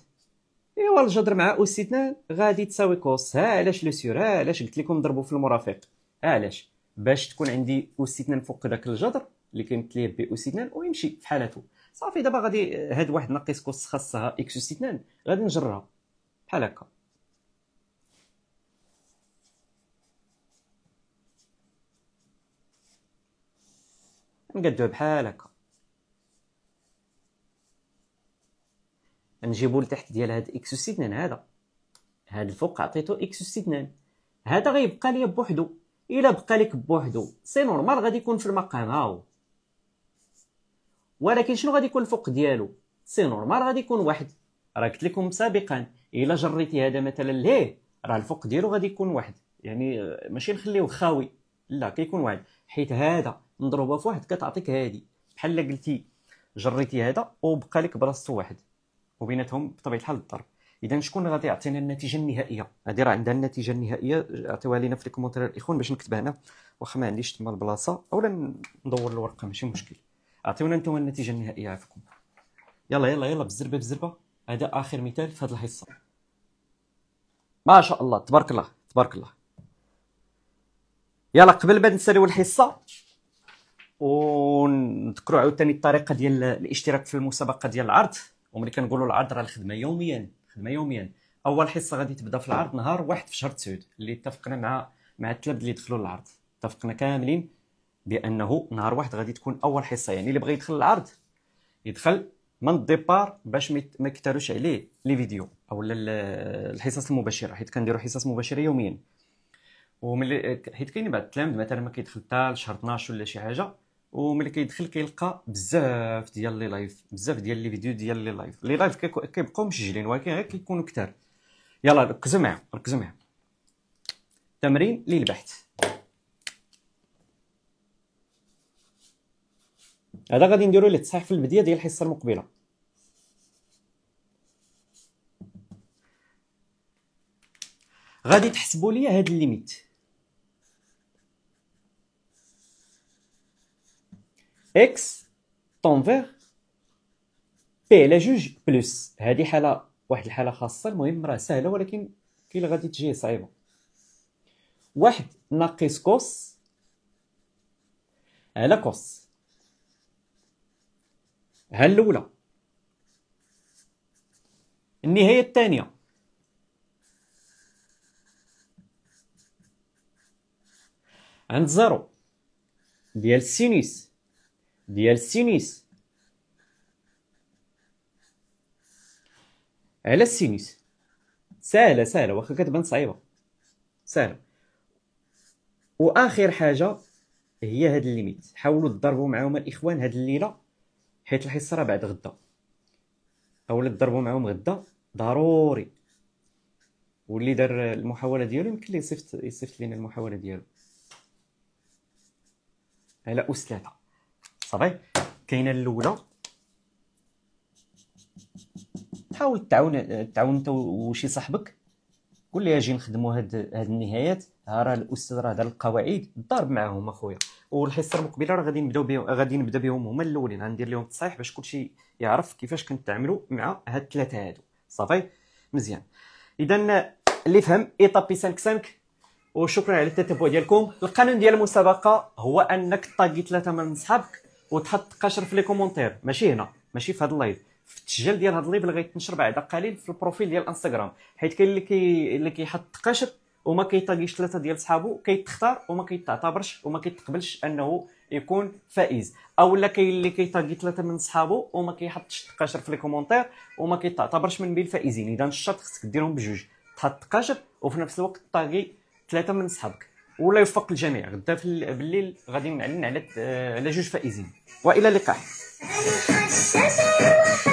S1: ايوا الجذر مع اثنان غادي تساوي كوس ها علاش لو سيور ها علاش قلت لكم ضربوا في المرافق علاش باش تكون عندي اثنان فوق داك الجذر اللي كيمثل ليه بي اثنان ويمشي في حالته صافي دابا غادي هاد واحد ناقص كوس خاصها اكس اثنان غادي نجرها بحال هكا نقدوها بحال هكا نجيبو لتحت ديال هاد اكس اثنان هذا هاد الفوق عطيتو اكس اثنان هذا غيبقى ليا بوحدو الا بقى لك بوحدو سي نورمال غادي يكون في المقام هاو ولكن شنو غادي يكون الفوق ديالو سي نورمال غادي يكون واحد راه قلت لكم سابقا الا جريتي هذا مثلا ليه راه الفوق ديالو غادي يكون واحد يعني ماشي نخليوه خاوي لا كيكون واحد حيت هذا مضروبه في واحد كتعطيك هادي بحال قلتي جريتي هذا وبقى لك براسو واحد وبيناتهم بطبيعه الحال الضرب اذا شكون غادي يعطينا النتيجه النهائيه هذه راه عندها النتيجه النهائيه عطيوها لينا في الكومونتير الاخوان باش نكتبها هنا واخا ما عنديش تما البلاصه اولا ندور الورقه ماشي مشكل اعطيونا نتوما النتيجه النهائيه عفكم يلا يلا يلا بالزربه بالزربه هذا اخر مثال في هذه الحصه ما شاء الله تبارك الله تبارك الله يلا قبل ما نساليو الحصه ونذكروا عاوتاني الطريقه ديال الاشتراك في المسابقه ديال العرض وملي كنقولوا العرض راه الخدمه يوميا خدمه يوميا اول حصه غادي تبدا في العرض نهار واحد في شهر 9 اللي اتفقنا مع مع الطلاب اللي دخلوا للعرض اتفقنا كاملين بانه نهار واحد غادي تكون اول حصه يعني اللي بغى يدخل العرض يدخل من الديبار باش ما كتاروش عليه لي فيديو او الحصص المباشره حيت كنديروا حصص مباشره يوميا وملي حيت كاين بعض التلاميذ مثلا ما كيدخل حتى لشهر 12 ولا شي حاجه وملي كيدخل كيلقى بزاف ديال لي لايف بزاف ديال لي فيديو ديال لي لايف لي لايف كيبقاو مسجلين ولكن غير كيكونوا كثار يلا ركزوا معايا ركزوا معايا تمرين للبحث هذا غادي نديرو ليه التصحيح في البدايه ديال الحصه المقبله غادي تحسبوا لي هاد الليميت اكس طونفيغ بي على جوج بلس هذه حاله واحد الحاله خاصه المهم راه سهله ولكن كي اللي غادي تجي صعيبه واحد ناقص كوس على كوس ها الاولى النهايه الثانيه عند زيرو ديال السينيس ديال السينيس على السينيس سهله سهله واخا كتبان صعيبه سهله واخر حاجه هي هاد الليميت حاولوا تضربوا معاهم الاخوان هاد الليله حيت الحصه راه بعد غدا اولا تضربوا معاهم غدا ضروري واللي دار المحاوله ديالو يمكن ليه يصيفط يصيفط لينا المحاوله ديالو على اس 3 صافي كاينه الاولى حاول تعاون تعاون انت وشي صاحبك قول لي اجي نخدموا هاد هاد النهايات ها راه الاستاذ راه دار القواعد ضارب معاهم اخويا والحصه المقبله راه غادي نبداو بهم غادي نبدا بهم هما الاولين غندير لهم التصحيح باش كلشي يعرف كيفاش كنتعاملوا مع هاد الثلاثه هادو صافي مزيان اذا اللي فهم ايطابي 5 5 وشكرا على التتبع ديالكم القانون ديال المسابقه هو انك طاقي ثلاثه من صحابك وتحط قشر في لي كومونتير ماشي هنا ماشي في هذا اللايف في التسجيل ديال هذا اللايف اللي غيتنشر بعد قليل في البروفيل ديال الانستغرام حيت كاين اللي كي اللي كيحط قشر وما كيطاقيش ثلاثه ديال صحابو كيتختار وما كيتعتبرش وما كيتقبلش انه يكون فائز او لا كاين اللي كيطاقي ثلاثه من صحابو وما كيحطش قشر في لي كومونتير وما كيتعتبرش من بين الفائزين اذا الشرط خصك ديرهم بجوج تحط قشر وفي نفس الوقت طاقي ثلاثه من صحابك ولا يوفق الجميع غدا في بالليل غادي نعلن على على جوج فائزين والى اللقاء